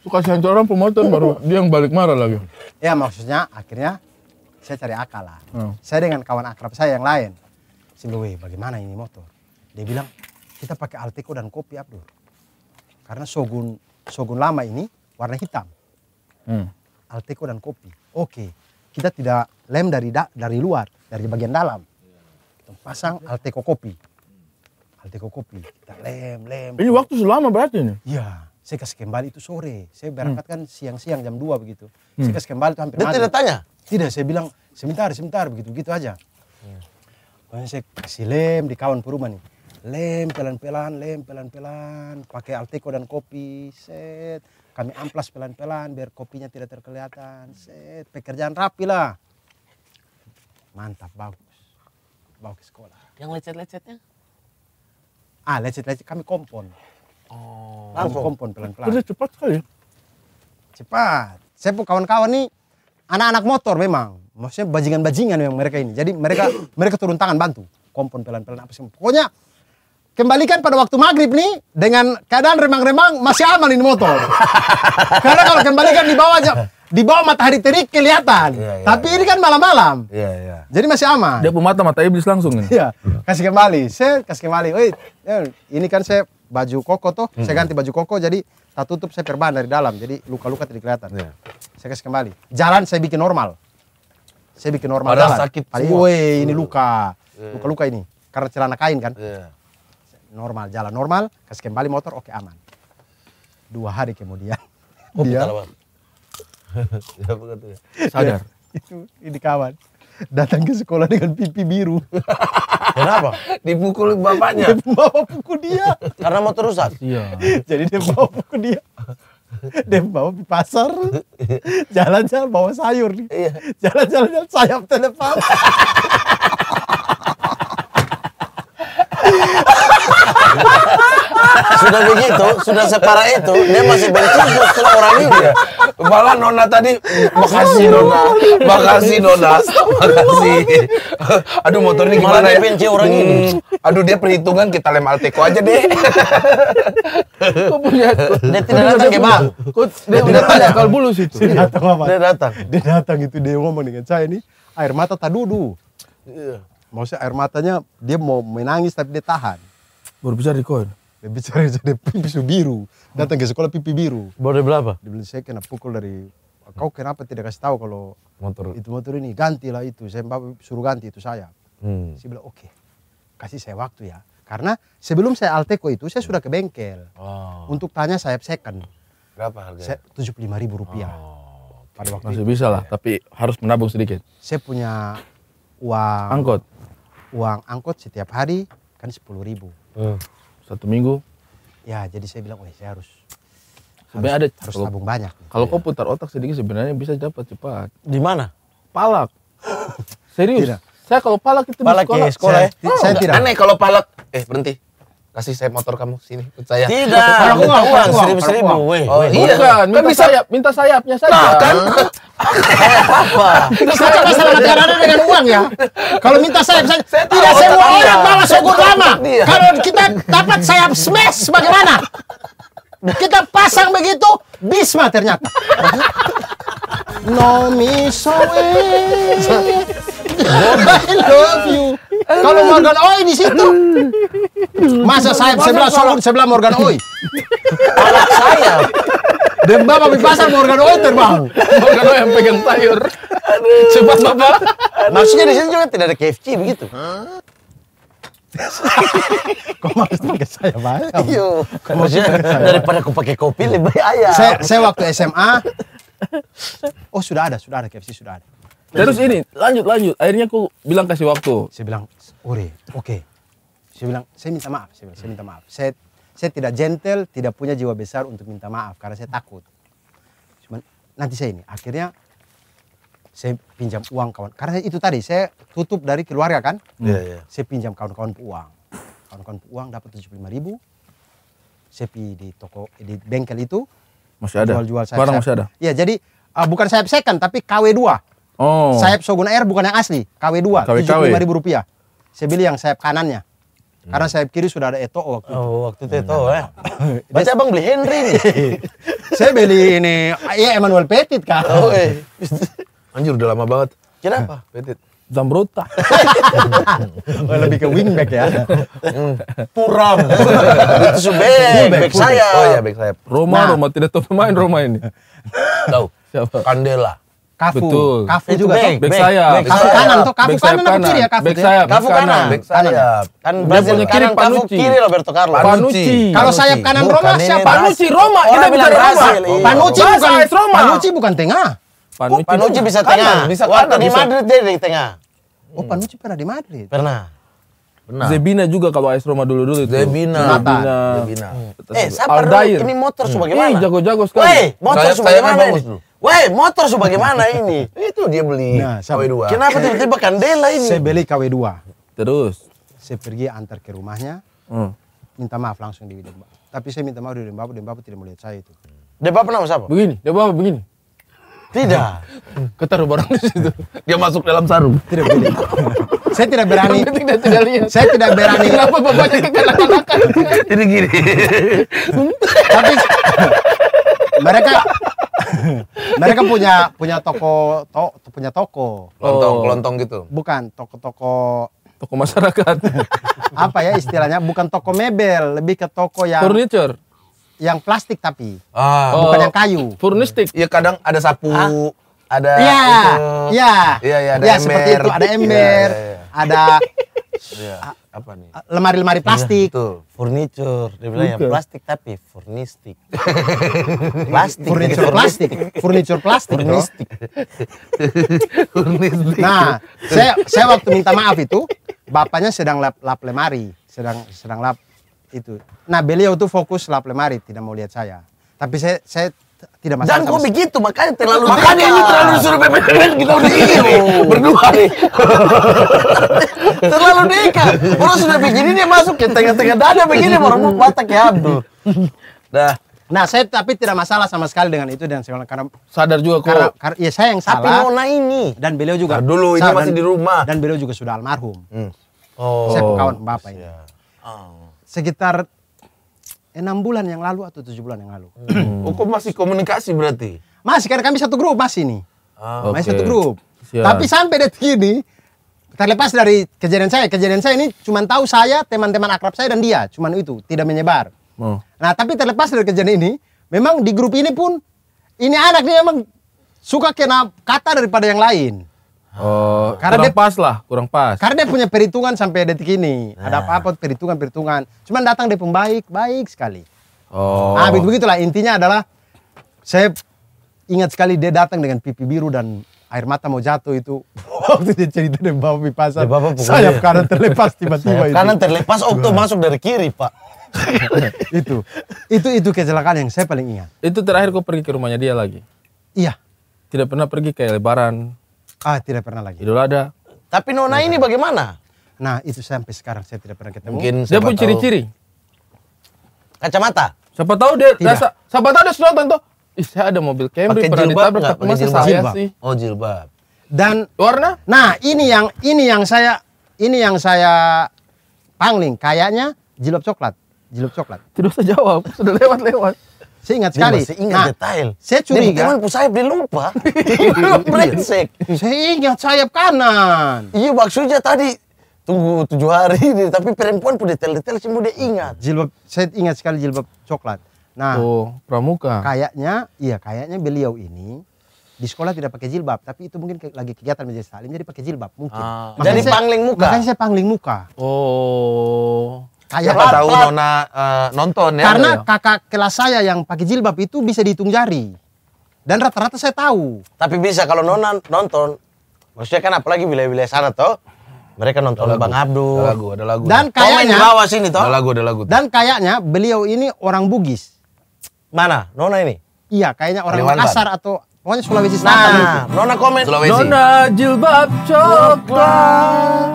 Suka kasih hancur orang pemotor baru dia yang balik marah lagi. Ya maksudnya akhirnya saya cari akal lah. Hmm. Saya dengan kawan akrab saya yang lain. Si bagaimana ini motor? Dia bilang, kita pakai Alteco dan kopi Abdul. Karena Shogun Shogun lama ini warna hitam. Hmm. Alteco dan kopi. Oke, kita tidak lem dari da, dari luar, dari bagian dalam. Kita pasang Alteco kopi. Alteco kopi. Kita lem, lem. Ini waktu selama berarti ini? Iya. Saya kasih kembali itu sore. Saya hmm. berangkat kan siang-siang jam 2 begitu. Hmm. Saya kasih kembali itu hampir Dia tidak tanya? Tidak, saya bilang sebentar, sebentar begitu-begitu gitu aja. Hmm. Saya kasih lem di kawan perumahan nih lem pelan-pelan, lem pelan-pelan, pakai alteko dan kopi, set. Kami amplas pelan-pelan biar kopinya tidak terkelihatan, set. Pekerjaan rapi lah. Mantap, bagus. Bawa ke sekolah. Yang lecet-lecetnya? Ah, lecet-lecet kami kompon. Oh. kompon pelan-pelan. Udah cepat sekali. Ya? Cepat. Saya pun kawan-kawan nih anak-anak motor memang. Maksudnya bajingan-bajingan yang mereka ini. Jadi mereka mereka turun tangan bantu. Kompon pelan-pelan apa sih. Pokoknya kembalikan pada waktu maghrib nih dengan keadaan remang-remang masih aman ini motor. Karena kalau kembalikan di bawah aja di bawah matahari terik kelihatan. Yeah, yeah, Tapi yeah. ini iya. kan malam-malam. Iya, iya. Jadi masih aman. Dia pemata mata iblis langsung ini. Iya. Kasih kembali. Saya kasih kembali. Wait, ya, ini kan saya baju koko tuh, hmm. saya ganti baju koko jadi tak tutup saya perban dari dalam. Jadi luka-luka tidak kelihatan. Yeah. Saya kasih kembali. Jalan saya bikin normal. Saya bikin normal Padahal jalan. sakit. Woi, ini iya. luka. Iya. Luka-luka ini. Karena celana kain kan. Iya normal, jalan normal, kasih kembali motor, oke aman. Dua hari kemudian oh, dia sadar. Itu ini kawan datang ke sekolah dengan pipi biru. Kenapa? Dipukul bapaknya. Dia bawa pukul dia. Karena motor rusak. Iya. Jadi dia bawa pukul dia. Dia bawa di pasar. Jalan-jalan bawa sayur nih. Iya. Jalan-jalan sayap telepon. sudah begitu, sudah separah itu, dia masih bercumput sama orang ini. Malah Nona tadi, makasih Nona, makasih Nona, makasih. Aduh motor ini gimana Malah ya? benci orang ini. Hmm. Aduh dia perhitungan kita lem Alteco aja deh. Dia tidak datang gimana? Ya, dia tidak datang kalau bulu situ. Dia iya. datang apa? Dia datang. Dia datang itu dia ngomong dengan saya ini air mata tadudu. Iya. Maksudnya air matanya dia mau menangis tapi dia tahan. Baru bisa record bicara jadi pipi biru datang ke sekolah pipi biru boleh berapa dibeli saya kena pukul dari kau kenapa tidak kasih tahu kalau motor itu motor ini ganti lah itu saya suruh ganti itu saya hmm. saya bilang oke okay, kasih saya waktu ya karena sebelum saya Alteco itu saya sudah ke bengkel oh. untuk tanya saya second berapa harganya tujuh puluh lima ribu rupiah oh, pada waktu masih itu. bisa lah ya. tapi harus menabung sedikit saya punya uang angkot uang angkot setiap hari kan sepuluh ribu hmm satu minggu ya jadi saya bilang wah saya harus sebenarnya harus, ada harus kalau, tabung banyak kalau ya. kau putar otak sedikit sebenarnya bisa dapat cepat di mana palak serius tidak. saya kalau palak itu palak di sekolah, iya, sekolah ya. saya, Oh, saya tidak aneh kalau palak eh berhenti kasih saya motor kamu sini saya tidak aku nggak uang seribu seribu oh, iya kan minta sayap minta sayapnya saja nah, kan apa Kita Saya tidak selamatkan Anda dengan uang ya. Kalau minta sayap saya, saya tidak semua orang malah syukur lama. Kalau kita dapat sayap smash bagaimana? Kita pasang begitu, bisma ternyata. no me so I love you. Kalau Morgan Oi di situ. Masa sayap sebelah Solon sebelah Morgan Oi. Anak saya. Dan bapak di pasar Morgan Otter bang. Morgan Otter yang pegang sayur. Cepat bapak. Maksudnya di sini juga tidak ada KFC begitu. Kok harus pakai saya bayam? Iya. Daripada aku pakai kopi lebih ayam. Saya, saya waktu SMA. Oh sudah ada, sudah ada KFC sudah ada. Terus ini lanjut lanjut. Akhirnya aku bilang kasih waktu. Saya bilang, Uri, oke. Okay. Saya bilang, saya minta maaf. Saya, saya minta maaf. Saya saya tidak gentle, tidak punya jiwa besar untuk minta maaf karena saya takut. Cuman nanti saya ini akhirnya saya pinjam uang kawan. Karena itu tadi saya tutup dari keluarga kan. Yeah, yeah. Saya pinjam kawan-kawan uang. Kawan-kawan uang dapat 75 ribu. Saya pi di toko di bengkel itu masih ada. Jual-jual sayap. Barang masih ada. Iya, jadi uh, bukan saya second tapi KW2. Oh. Sayap Shogun Air bukan yang asli, KW2, KW, 75 ribu rupiah. Saya beli yang sayap kanannya. Karena saya kiri sudah ada Eto waktu itu. Oh, waktu itu hmm. Eto ya. Eh. Baca Abang beli Henry nih. saya beli ini, ya Emmanuel Petit kan. Oh, eh. Anjir udah lama banget. Kenapa? Petit. Zambrota. oh, lebih ke wingback ya. Hmm. Puram. Itu sebenarnya back sayap. Oh iya back sayap. Roma, nah. Roma tidak tahu pemain Roma ini. Tahu. Siapa? Candela. Kafu. Betul. Kafu juga back, back, back sayap. Back kafu kanan tuh, kafu back ya, ya? kanan, kanan apa kiri ya kafu? Back sayap. Kafu kanan. Back sayap. Kan Brazil punya kiri Kafu kiri Roberto Carlos. Panucci. Kalau sayap kanan Roma siapa? Panucci Roma. Kita bicara Roma. Panucci bukan Roma. Panucci bukan tengah. Panucci, Panucci bisa tengah. Bisa kanan. Di Madrid dia di tengah. Oh Panucci pernah di Madrid? Pernah. Nah. Zebina juga kalau AS Roma dulu dulu itu. Zebina. Zebina. Zebina. Eh, sabar Aldair. ini motor hmm. sebagaimana? Ih, jago-jago sekali. Woi, motor sebagaimana? Saya kan bagus dulu. Wah, motor sebagaimana ini? Itu dia beli nah, KW2. Kenapa tiba-tiba kandela ini? Saya beli KW2. Terus? Saya pergi antar ke rumahnya, hmm. minta maaf langsung di Demba. Tapi saya minta maaf di Dembapu, Dembapu tidak melihat saya itu. Dembapu nama siapa? Begini, Dembapu begini. Tidak. Ketaruh barang di situ. Dia masuk dalam sarung. Tidak boleh. saya tidak berani. tidak, tidak lihat. Saya tidak berani. Kenapa bapaknya kekanak-kanakan? Ini gini. Tapi mereka mereka punya punya toko to, punya toko. Lontong, oh. lontong gitu. Bukan toko-toko toko masyarakat. apa ya istilahnya? Bukan toko mebel, lebih ke toko yang furniture. Yang plastik tapi. Ah. Bukan oh. yang kayu. Furnistik. Iya kadang ada sapu, ah. ada ya Iya. Iya, ya, ada ya, ember. seperti itu, ada iya, ember, ya, ya, ya. ada ya apa nih? Lemari-lemari iya, plastik. furniture. Dia bilang ya plastik tapi furnistik. Gitu. plastik. Furniture plastik. Furniture plastik. Furnistik. Furnistik. Nah, saya saya waktu minta maaf itu bapaknya sedang lap, lap lemari, sedang sedang lap itu. Nah, beliau tuh fokus lap lemari, tidak mau lihat saya. Tapi saya saya tidak masalah. Dan kok begitu makanya terlalu makanya ini terlalu suruh PPPN kita gitu, udah ini berdua nih terlalu dekat orang sudah begini dia masuk ke ya tengah-tengah dada begini orang mau batak ya Abdul Nah, saya tapi tidak masalah sama sekali dengan itu dan saya karena sadar juga kok. Karena, ya saya yang salah. Tapi Mona ini dan beliau juga. Nah, dulu ini masih di rumah. Dan beliau juga sudah almarhum. Hmm. Oh. Saya kawan Bapak ini. Sekitar Eh, enam bulan yang lalu atau tujuh bulan yang lalu. Hmm. Oh, kok masih komunikasi berarti? Masih karena kami satu grup masih nih. Ah, masih okay. satu grup. Siap. Tapi sampai detik ini terlepas dari kejadian saya, kejadian saya ini cuma tahu saya, teman-teman akrab saya dan dia, cuma itu, tidak menyebar. Oh. Nah, tapi terlepas dari kejadian ini, memang di grup ini pun ini anak ini memang suka kena kata daripada yang lain. Oh, karena kurang dia, pas lah, kurang pas. Karena dia punya perhitungan sampai detik ini. Nah. Ada apa-apa perhitungan-perhitungan. Cuman datang dia pembaik, baik sekali. Oh. Nah, begitu begitulah intinya adalah saya ingat sekali dia datang dengan pipi biru dan air mata mau jatuh itu waktu dia cerita dari bapak di pasar. Bapak sayap kanan terlepas tiba-tiba itu. Kanan terlepas, waktu masuk dari kiri, Pak. itu itu itu kecelakaan yang saya paling ingat. Itu terakhir kau pergi ke rumahnya dia lagi. Iya. Tidak pernah pergi kayak lebaran Ah, tidak pernah lagi. Idul ada. Tapi Nona ini bagaimana? Nah, itu sampai sekarang saya tidak pernah ketemu. Mungkin dia pun ciri-ciri. Kacamata. Siapa tahu dia tidak. rasa, siapa tahu dia sudah tentu. Ih, saya ada mobil Camry Pakai pernah jilbab ditabrak, tapi masa jilbab. saya sih. Oh, jilbab. Dan warna? Nah, ini yang ini yang saya ini yang saya pangling kayaknya jilbab coklat. Jilbab coklat. Tidak usah jawab, sudah lewat-lewat. Saya ingat sekali. Saya ingat nah, detail. Saya curiga. Dia sayap dia lupa. Brengsek. saya ingat sayap kanan. Iya maksudnya tadi tunggu tujuh hari ini, tapi perempuan pun detail-detail semua dia ingat. Jilbab, saya ingat sekali jilbab coklat. Nah, oh, pramuka. Kayaknya, iya kayaknya beliau ini di sekolah tidak pakai jilbab, tapi itu mungkin lagi kegiatan menjadi saling jadi pakai jilbab mungkin. Ah. jadi pangling muka. Makanya saya pangling muka. Oh kayak Siapa tahu Nona uh, nonton ya. Karena ya. kakak kelas saya yang pakai jilbab itu bisa dihitung jari. Dan rata-rata saya tahu. Tapi bisa kalau Nona nonton, maksudnya kan apalagi wilayah-wilayah sana toh. Mereka nonton ada lagu, Bang Abdul. Ada lagu, ada lagu. Dan kayaknya di bawah sini toh. Ada lagu, ada lagu. Toh. Dan kayaknya beliau ini orang Bugis. Mana? Nona ini? Iya, kayaknya orang Makassar atau pokoknya Sulawesi nah, Selatan. Nah, itu. Nona komen. Sulawesi. Nona jilbab coklat.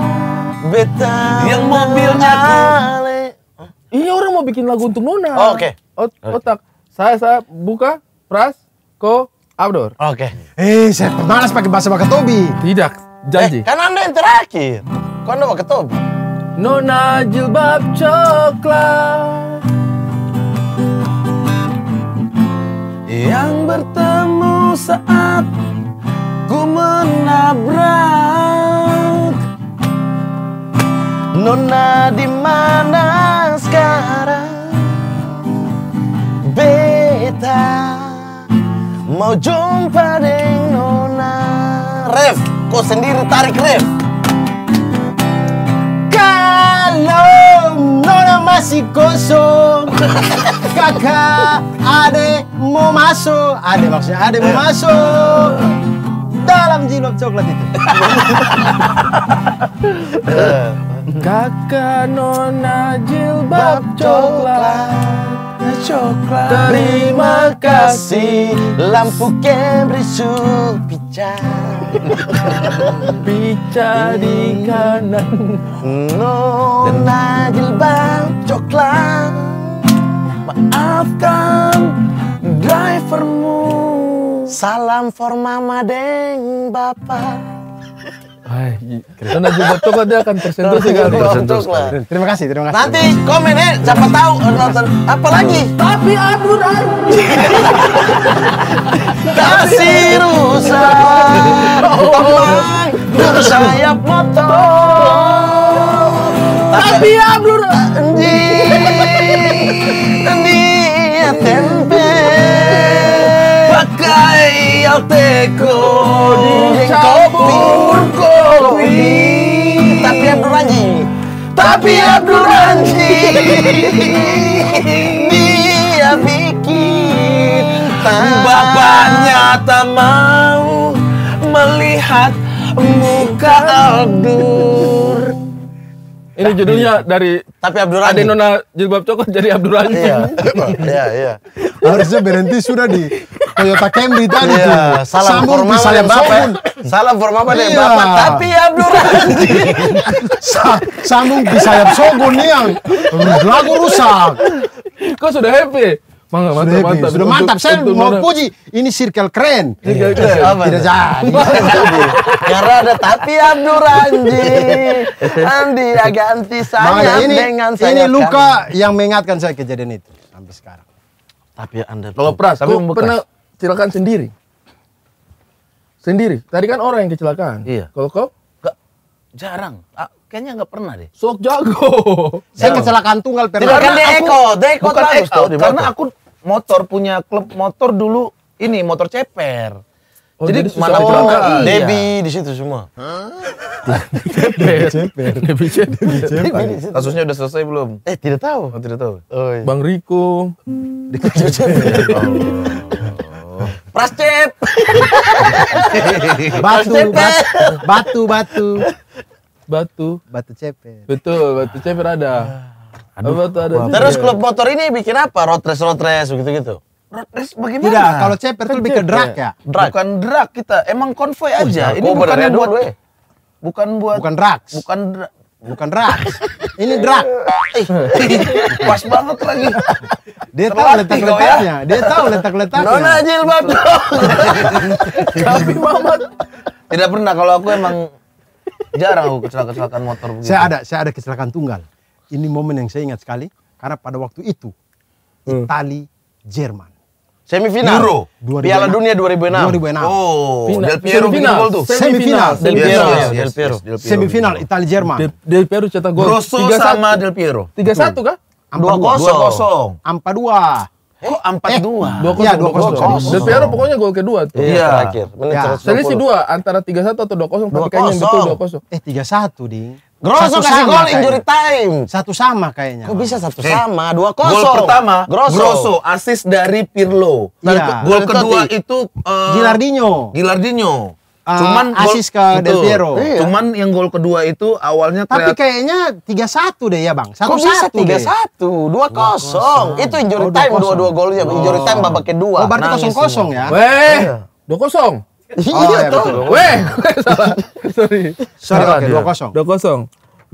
Beta yang mobilnya ini orang mau bikin lagu untuk Nona. Oh, Oke. Okay. Otak. Saya saya buka pras ko outdoor. Oke. Okay. Eh, saya malas pakai bahasa Wakatobi. Tidak, janji. Eh, kan Anda yang terakhir. Kok Anda pakai Wakatobi? Nona jilbab coklat Yang bertemu saat ku menabrak Nona di mana sekarang Beta Mau jumpa dengan Nona Ref, kau sendiri tarik Ref Kalau Nona masih kosong Kakak Ade mau masuk Ade maksudnya Ade mau masuk Dalam jilbab coklat itu eh. Kakak nona jilbab coklat Coklat Terima kasih Lampu su Supica Pica di kanan Nona jilbab coklat Maafkan drivermu Salam for mama deng bapak Hai, karena juga coba dia akan tersentuh kalau Tersentuh lah. Terima kasih, terima kasih. Nanti komen ya, siapa tahu eh, nonton apa lagi. Tapi aku anjing. Kasih rusak, teman, bersayap motor. Tapi aku anjing. pakai alteko dicampur kopi tapi Abdul Ranji tapi Abdul Ranji dia bikin bapaknya tak mau melihat muka Abdur ini judulnya dari tapi Abdul Rani. Nona jilbab coklat jadi Abdul Iya, iya, iya. Harusnya berhenti sudah di Toyota Camry tadi iya, Salam hormat formal Bapak. Ya. Salam formal pada iya. Bapak, tapi ya Abdul Sa Sambung di sayap Sogun nih yang lagu rusak. Kok sudah happy? mantap, sudah mantap. Sudah mantap. Saya untuk, mau puji. Ini circle keren. Circle iya, keren. Apa Tidak jadi. Karena ada tapi Abduranji. Ya, Andi agak anti saya ini, dengan saya. Ini luka yang mengingatkan saya kejadian itu sampai sekarang. Tapi ya, Anda Kalau Pras, kamu pernah kecelakaan sendiri. Sendiri. Tadi kan orang yang kecelakaan. Iya. Kalau kau? Gak, jarang. Ah, kayaknya nggak pernah deh. Sok jago. Saya kecelakaan tunggal pernah. Tidak, kan dia Eko. Dia Eko bukan Eko. karena aku motor punya klub motor dulu ini motor ceper. Oh, jadi, jadi mana oh, Debbie Debi iya. di situ semua. Debi ceper. Debi ceper. Kasusnya udah selesai belum? Eh tidak tahu. Oh, tidak tahu. Oh, iya. Bang Riko. Di ceper. Oh. batu, batu, batu, batu, batu. Batu ceper. Betul, batu ceper ada. Ah, aduh, batu ada. Terus klub motor ini bikin apa? Road race, road race begitu-gitu. Road race bagaimana? Tidak, kalau ceper itu lebih ke drag ya? ya. Drag. Bukan drag kita, emang konvoy oh, aja. Oh, ini bukan buat, bukan buat Bukan buat Bukan drugs. bukan drugs. Ini drag. Eh. Pas banget lagi. Dia tahu letak ya. letaknya. Dia tahu letak letaknya. Nona jilbab dong. Kami Mamat. Tidak pernah kalau aku emang jarang aku kecelakaan-kecelakaan motor. Begitu. Saya ada, saya ada kecelakaan tunggal. Ini momen yang saya ingat sekali karena pada waktu itu hmm. Itali, Jerman. Semifinal. Euro. Piala Dunia 2006. 2006. Oh, Final. Del Piero bikin gol tuh. Semifinal. Del Piero. Yes, yes, yes, Del Piero. Yes, yes, Semifinal Italia Jerman. Del, Del Piero cetak gol. Grosso sama Del Piero. 3-1 kah? 2-0. 4-2. Kok empat dua? Dua kosong. dua kosong. Del Piero pokoknya gol kedua tuh. Iya. Terakhir. Menit ya. Selisih dua antara tiga satu atau dua kosong. Tapi kayaknya betul dua kosong. Eh tiga satu ding. Grosso kasih gol injury time. Satu sama kayaknya. Kok bisa satu hey. Eh, sama? Dua kosong. Gol pertama Grosso, Grosso asis dari Pirlo. Iya. Gol kedua itu uh, eh, Gilardino. Gilardino. Uh, ah, cuman asis ke betul. Del Piero. Iya. Cuman yang gol kedua itu awalnya Tapi kayaknya 3-1 deh ya, Bang. 1-1. Kok bisa 3-1? 2-0. Itu injury oh, time dua-dua golnya. Oh. Injury time babak kedua. Oh, berarti 0-0 ya? Weh, 2-0. Iya. Oh, iya, iya tuh. Weh, salah. Sorry. Sorry, oke, dua kosong. Dua kosong.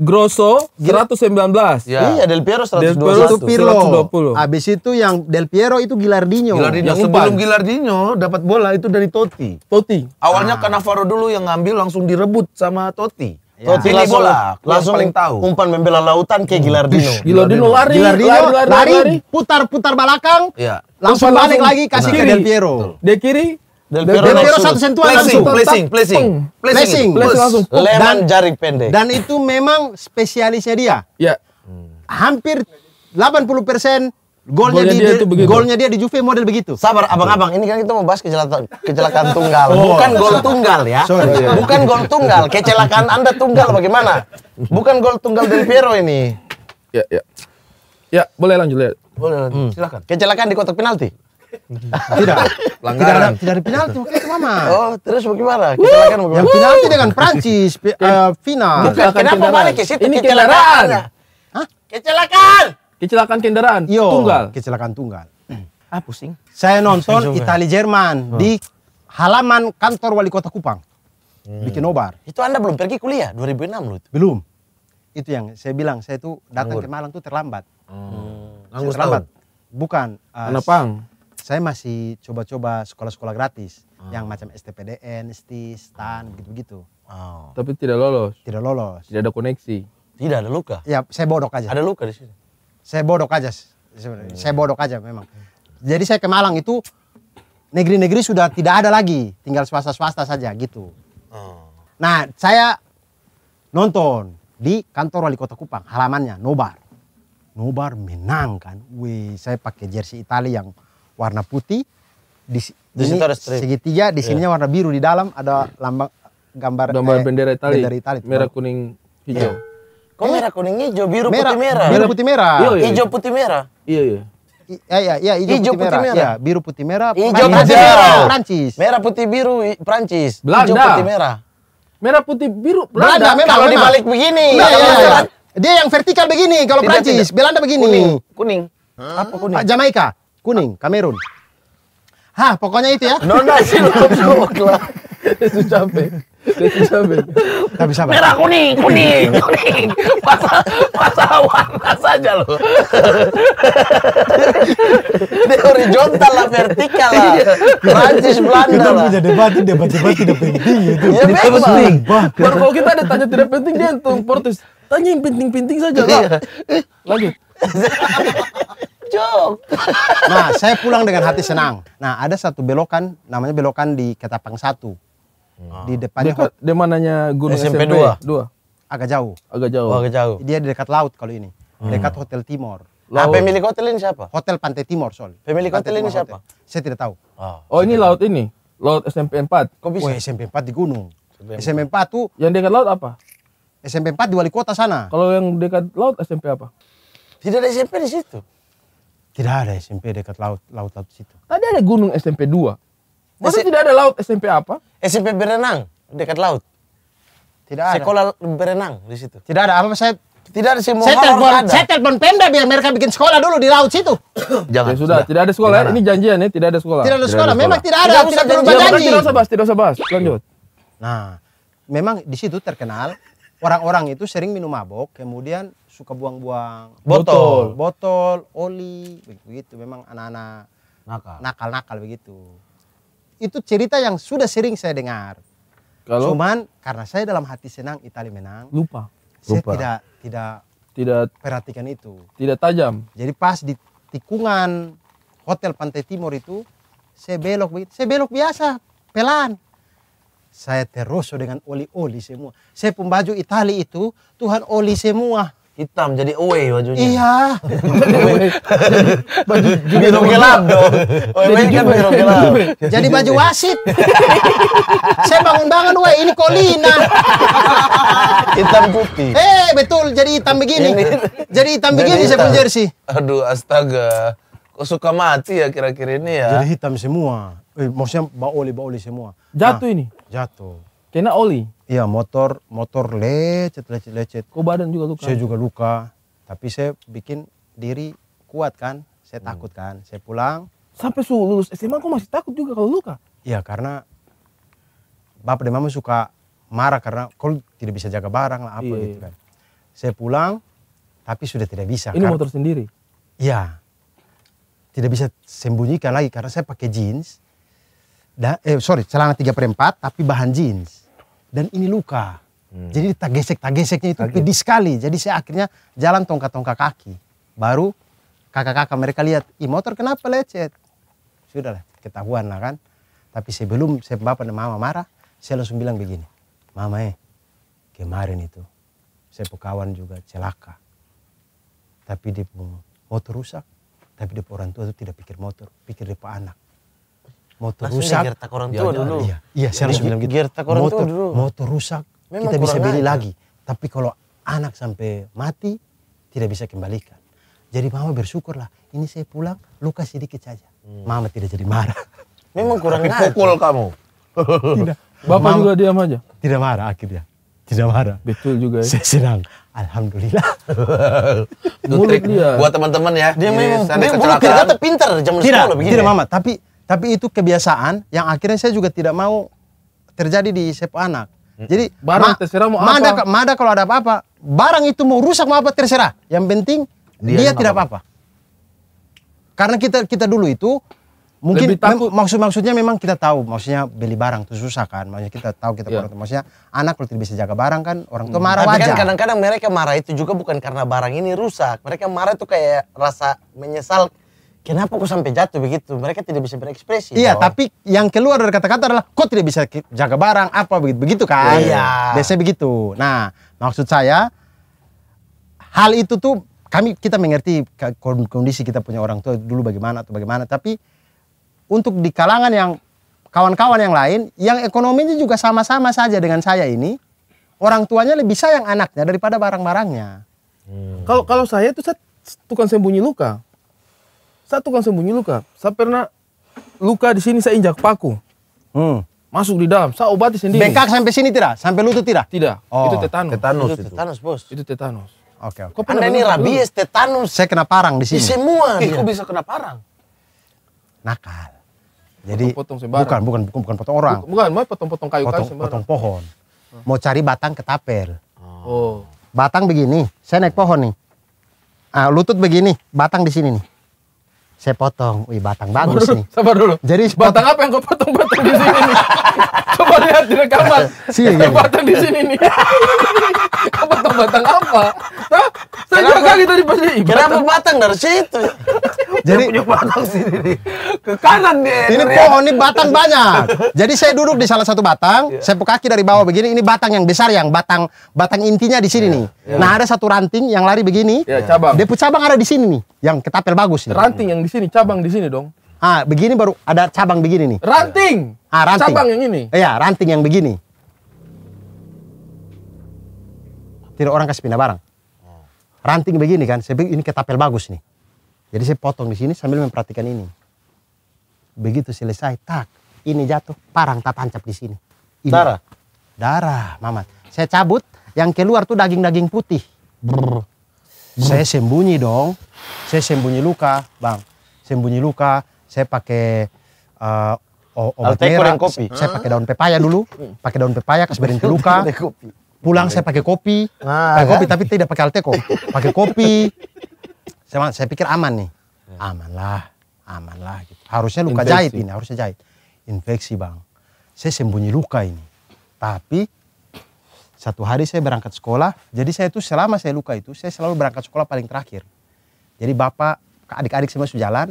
Grosso 119. Ya. Iya, Del Piero 121. Del Piero 120. Habis itu yang Del Piero itu Gilardino. Gilardino. Yang sebelum Gilardino dapat bola itu dari Totti. Totti. Awalnya ah. Cannavaro dulu yang ngambil langsung direbut sama Totti. Ya. Totti Pilih bola, langsung paling tahu. Umpan membela lautan kayak Gilardino. Gilardino lari, Gilardino lari, lari, lari, lari. putar-putar belakang. Ya. Langsung balik lagi kasih ke Del Piero. Dia kiri Del Piero, Del Piero satu sentuhan placing, langsung. Placing, placing, placing, placing, langsung. dan jari pendek. Dan itu memang spesialisnya dia. Ya. Hampir 80 persen Golnya, golnya, di, dia, di, golnya dia di Juve model begitu. Sabar, abang-abang, ini kan kita mau bahas kecelakaan, kecelakaan tunggal, oh. bukan gol tunggal ya, Sorry, bukan gol tunggal, kecelakaan anda tunggal bagaimana? Bukan gol tunggal Del Piero ini. Ya, ya, ya, boleh lanjut ya, Boleh, lanjut. hmm. silakan. Kecelakaan di kotak penalti. tidak. Langgaran. Tidak ada, tidak ada penalti waktu itu marah. Oh, terus bagaimana? Kita akan bagaimana? Yang penalti dengan Prancis uh, final. Bukan, kenapa balik ke situ? Ini kecelakaan. Hah? Kecelakaan. Kecelakaan kendaraan. Yo, tunggal. Kecelakaan tunggal. Ah, pusing. Saya nonton Italia Jerman di halaman kantor wali kota Kupang. Hmm. Bikin nobar. Itu Anda belum pergi kuliah 2006 loh. Belum. Itu yang saya bilang, saya tuh datang Anggur. ke Malang tuh terlambat. Hmm. Saya terlambat. Tahun. Bukan. Uh, eh, Anapang saya masih coba-coba sekolah-sekolah gratis hmm. yang macam STPDN, STIS, STAN, ah. gitu-gitu. Oh. Tapi tidak lolos. Tidak lolos. Tidak ada koneksi. Tidak ada luka. Ya, saya bodok aja. Ada luka di sini. Saya bodok aja sebenarnya. Saya hmm. bodok aja memang. Jadi saya ke Malang itu negeri-negeri sudah tidak ada lagi, tinggal swasta-swasta saja gitu. Oh. Nah, saya nonton di kantor wali kota Kupang, halamannya Nobar. Nobar menang kan. Wih, saya pakai jersey Italia yang warna putih, di, di sini ada segitiga, di iya. sini yeah. warna biru, di dalam ada lambang gambar gambar eh, bendera Italia, bendera Italia merah kuning hijau. Yeah. Kok eh, merah kuning hijau, biru merah, putih merah. Biru putih merah. Iya, iya. Hijau iya. putih merah. Iya, iya. I, ya, ya, hijau, hijau putih, putih merah. merah. Iya, biru putih merah. Hijau putih merah. Prancis. Merah putih biru Prancis. Belanda. Hijau putih merah. Merah putih biru Belanda. Belanda memang, kalau dibalik begini. Nah, ya, ya, ya. Dia yang vertikal begini kalau Prancis, Belanda begini. Kuning. kuning. Apa kuning? Ah, Jamaika. Kuning, ah. Kamerun. Hah, pokoknya itu ya. Nona sih lu lah. Itu capek. Itu capek. Gak bisa apa. Merah kuning, kuning, kuning. Masa masa warna saja loh. Ini horizontal lah, vertikal lah. Iya. Prancis Belanda lah. Kita punya debat, debat debat tidak penting itu. Ya memang. kalau kita ada tanya tidak penting dia untuk protes. Tanya yang penting-penting saja lah. Iya. Eh, Lagi. Jok. Nah, saya pulang dengan hati senang. Nah, ada satu belokan, namanya belokan di Ketapang 1. Hmm. Di depannya dekat di mananya Gunung SMP, SMP 2. 2. Agak jauh. Agak jauh. Oh, agak jauh. Dia di dekat laut kalau ini. Hmm. Dekat Hotel Timor. Ah, laut. Nah, pemilik hotel ini siapa? Hotel Pantai Timor, sol Pemilik hotel ini siapa? Hotel. Saya tidak tahu. Oh, oh ini laut ini? Laut SMP 4? Kok bisa? Oh, SMP 4 di gunung. SMP 4, tuh... Yang dekat laut apa? SMP 4 di wali kota sana. Kalau yang dekat laut SMP apa? Tidak ada SMP di situ. Tidak ada SMP dekat laut laut laut situ. Tadi ada gunung SMP 2. Masa S tidak ada laut SMP apa? SMP berenang dekat laut. Tidak ada. Sekolah berenang di situ. Tidak ada apa saya tidak ada semua saya telepon, ada. Saya telepon Pemda biar mereka bikin sekolah dulu di laut situ. Jangan. Ya sudah, sudah, tidak ada sekolah. ada. Ya. Ini janjian ya, tidak ada sekolah. Tidak ada tidak sekolah. Ada memang tidak ada, tidak, tidak berubah Tidak usah bahas, tidak usah bahas. Lanjut. Nah, memang di situ terkenal orang-orang itu sering minum mabok kemudian suka buang-buang botol. botol oli begitu memang anak-anak nakal nakal nakal begitu itu cerita yang sudah sering saya dengar kalau cuman karena saya dalam hati senang Itali menang lupa saya lupa. tidak tidak tidak perhatikan itu tidak tajam jadi pas di tikungan hotel pantai timur itu saya belok begitu saya belok biasa pelan saya teroso dengan oli-oli semua. Saya pun baju Itali itu, Tuhan oli semua. Hitam jadi away bajunya. Iya. baju jadi gelap dong. Away kan baju gelap Jadi baju wasit. Saya bangun-bangun wah ini kolina. hitam putih. Eh hey, betul jadi hitam begini. jadi hitam begini hitam. saya pun jersey. Aduh astaga. Kok suka mati ya kira-kira ini ya? Jadi hitam semua. Eh, maksudnya bau oli semua. Jatuh nah, ini. Jatuh. Kena oli? Iya motor, motor lecet, lecet, lecet. Kok badan juga luka? Saya juga luka. Tapi saya bikin diri kuat kan. Saya hmm. takut kan. Saya pulang. Sampai suhu lulus SMA kok masih takut juga kalau luka? Iya karena bapak dan mama suka marah karena kalau tidak bisa jaga barang lah apa iya, gitu kan. Saya pulang tapi sudah tidak bisa. Ini motor sendiri? Iya. Tidak bisa sembunyikan lagi karena saya pakai jeans da, eh sorry celana tiga perempat tapi bahan jeans dan ini luka hmm. jadi tak geseknya itu Tagis. pedih sekali jadi saya akhirnya jalan tongkat-tongkat kaki baru kakak-kakak mereka lihat i motor kenapa lecet sudah lah ketahuan lah kan tapi sebelum saya bapak dan mama marah saya langsung bilang begini mama eh kemarin itu saya kawan juga celaka tapi di motor rusak tapi di orang tua itu tidak pikir motor pikir dia anak motor Langsung rusak. Gertak orang ya, tua dulu. dulu. Iya, iya saya harus bilang gitu. orang motor, tua dulu. Motor rusak, Memang kita bisa beli aja. lagi. Tapi kalau anak sampai mati, tidak bisa kembalikan. Jadi mama bersyukurlah, ini saya pulang, luka sedikit saja. Hmm. Mama tidak jadi marah. Memang kurang ajar. pukul kamu. tidak. Bapak mama, juga diam aja? Tidak marah akhirnya. Tidak marah. Betul juga ya. Saya senang. Alhamdulillah. Itu dia. buat teman-teman ya. Dia memang dia mulut kita pintar zaman tidak, sekolah begini. Tidak mama, tapi tapi itu kebiasaan yang akhirnya saya juga tidak mau terjadi di sepak anak. Jadi barang ma terserah mau mada, apa. Mada kalau ada apa-apa, barang itu mau rusak mau apa terserah. Yang penting dia, dia tidak apa-apa. Karena kita kita dulu itu mungkin maksud-maksudnya memang kita tahu maksudnya beli barang itu susah kan maksudnya kita tahu kita yeah. maksudnya anak kalau tidak bisa jaga barang kan orang tua hmm. marah tapi kan wajar. kan kadang-kadang mereka marah itu juga bukan karena barang ini rusak mereka marah itu kayak rasa menyesal kenapa kok sampai jatuh begitu? Mereka tidak bisa berekspresi. Iya, dong. tapi yang keluar dari kata-kata adalah kok tidak bisa jaga barang apa begitu begitu kan? Iya. Biasanya begitu. Nah, maksud saya hal itu tuh kami kita mengerti kondisi kita punya orang tua dulu bagaimana atau bagaimana, tapi untuk di kalangan yang kawan-kawan yang lain yang ekonominya juga sama-sama saja dengan saya ini, orang tuanya lebih sayang anaknya daripada barang-barangnya. Kalau hmm. kalau saya itu saya tukang sembunyi luka. Saya kan sembunyi luka. Saya pernah luka di sini saya injak paku. Hmm. Masuk di dalam, saya obati sendiri. Bengkak sampai sini tidak? Sampai lutut tidak? Tidak. Oh, itu tetanus. Tetanus itu. itu. Tetanus, Bos. Itu tetanus. Oke, okay, oke. Okay. Anda ini rabies, tetanus. Saya kena parang di sini. Di semua. Eh, kok bisa kena parang? Nakal. Jadi potong, -potong bukan bukan bukan, bukan potong orang. Bukan, mau potong-potong kayu potong, Potong pohon. Hmm. Mau cari batang ketapel. Oh. Batang begini, saya naik pohon nih. Ah, lutut begini, batang di sini nih saya potong. Wih, batang bagus dulu, nih. Sabar dulu. Jadi batang apa yang kau potong potong di sini nih? Coba lihat di rekaman. Si, ya, batang di sini nih. kau potong batang apa? Saya kenapa, juga kali tadi pasti. Kenapa batang dari situ? Jadi punya batang sini nih. Ke kanan dia, Ini pohon ini batang banyak. Jadi saya duduk di salah satu batang, yeah. saya kaki dari bawah begini. Ini batang yang besar yang batang batang intinya di sini yeah. nih. Yeah. Nah, ada satu ranting yang lari begini. Yeah, cabang. Dia cabang ada di sini nih, yang ketapel bagus. Nih. Ranting yang di sini, cabang di sini dong. Ah, begini baru ada cabang begini nih. Ranting. Ah, ranting. Cabang yang ini. Iya, ranting yang begini. Tidak orang kasih pindah barang. Ranting begini kan, saya ini ketapel bagus nih. Jadi saya potong di sini sambil memperhatikan ini. Begitu selesai, tak, ini jatuh, parang tak tancap di sini. Ini. Darah? Darah, Mamat. Saya cabut, yang keluar tuh daging-daging putih. Brr. Brr. Saya sembunyi dong, saya sembunyi luka, Bang sembunyi luka, saya pakai uh, obat merah, kopi. saya pakai daun pepaya dulu, pakai daun pepaya kasih berhenti luka. Pulang saya pakai kopi, nah, pakai kopi kan? tapi tidak pakai Alteco, pakai kopi. Saya, saya pikir aman nih, aman lah, aman lah. Gitu. Harusnya luka Infeksi. jahit ini, harusnya jahit. Infeksi bang, saya sembunyi luka ini. Tapi satu hari saya berangkat sekolah, jadi saya itu selama saya luka itu, saya selalu berangkat sekolah paling terakhir. Jadi bapak adik-adik semua sudah jalan,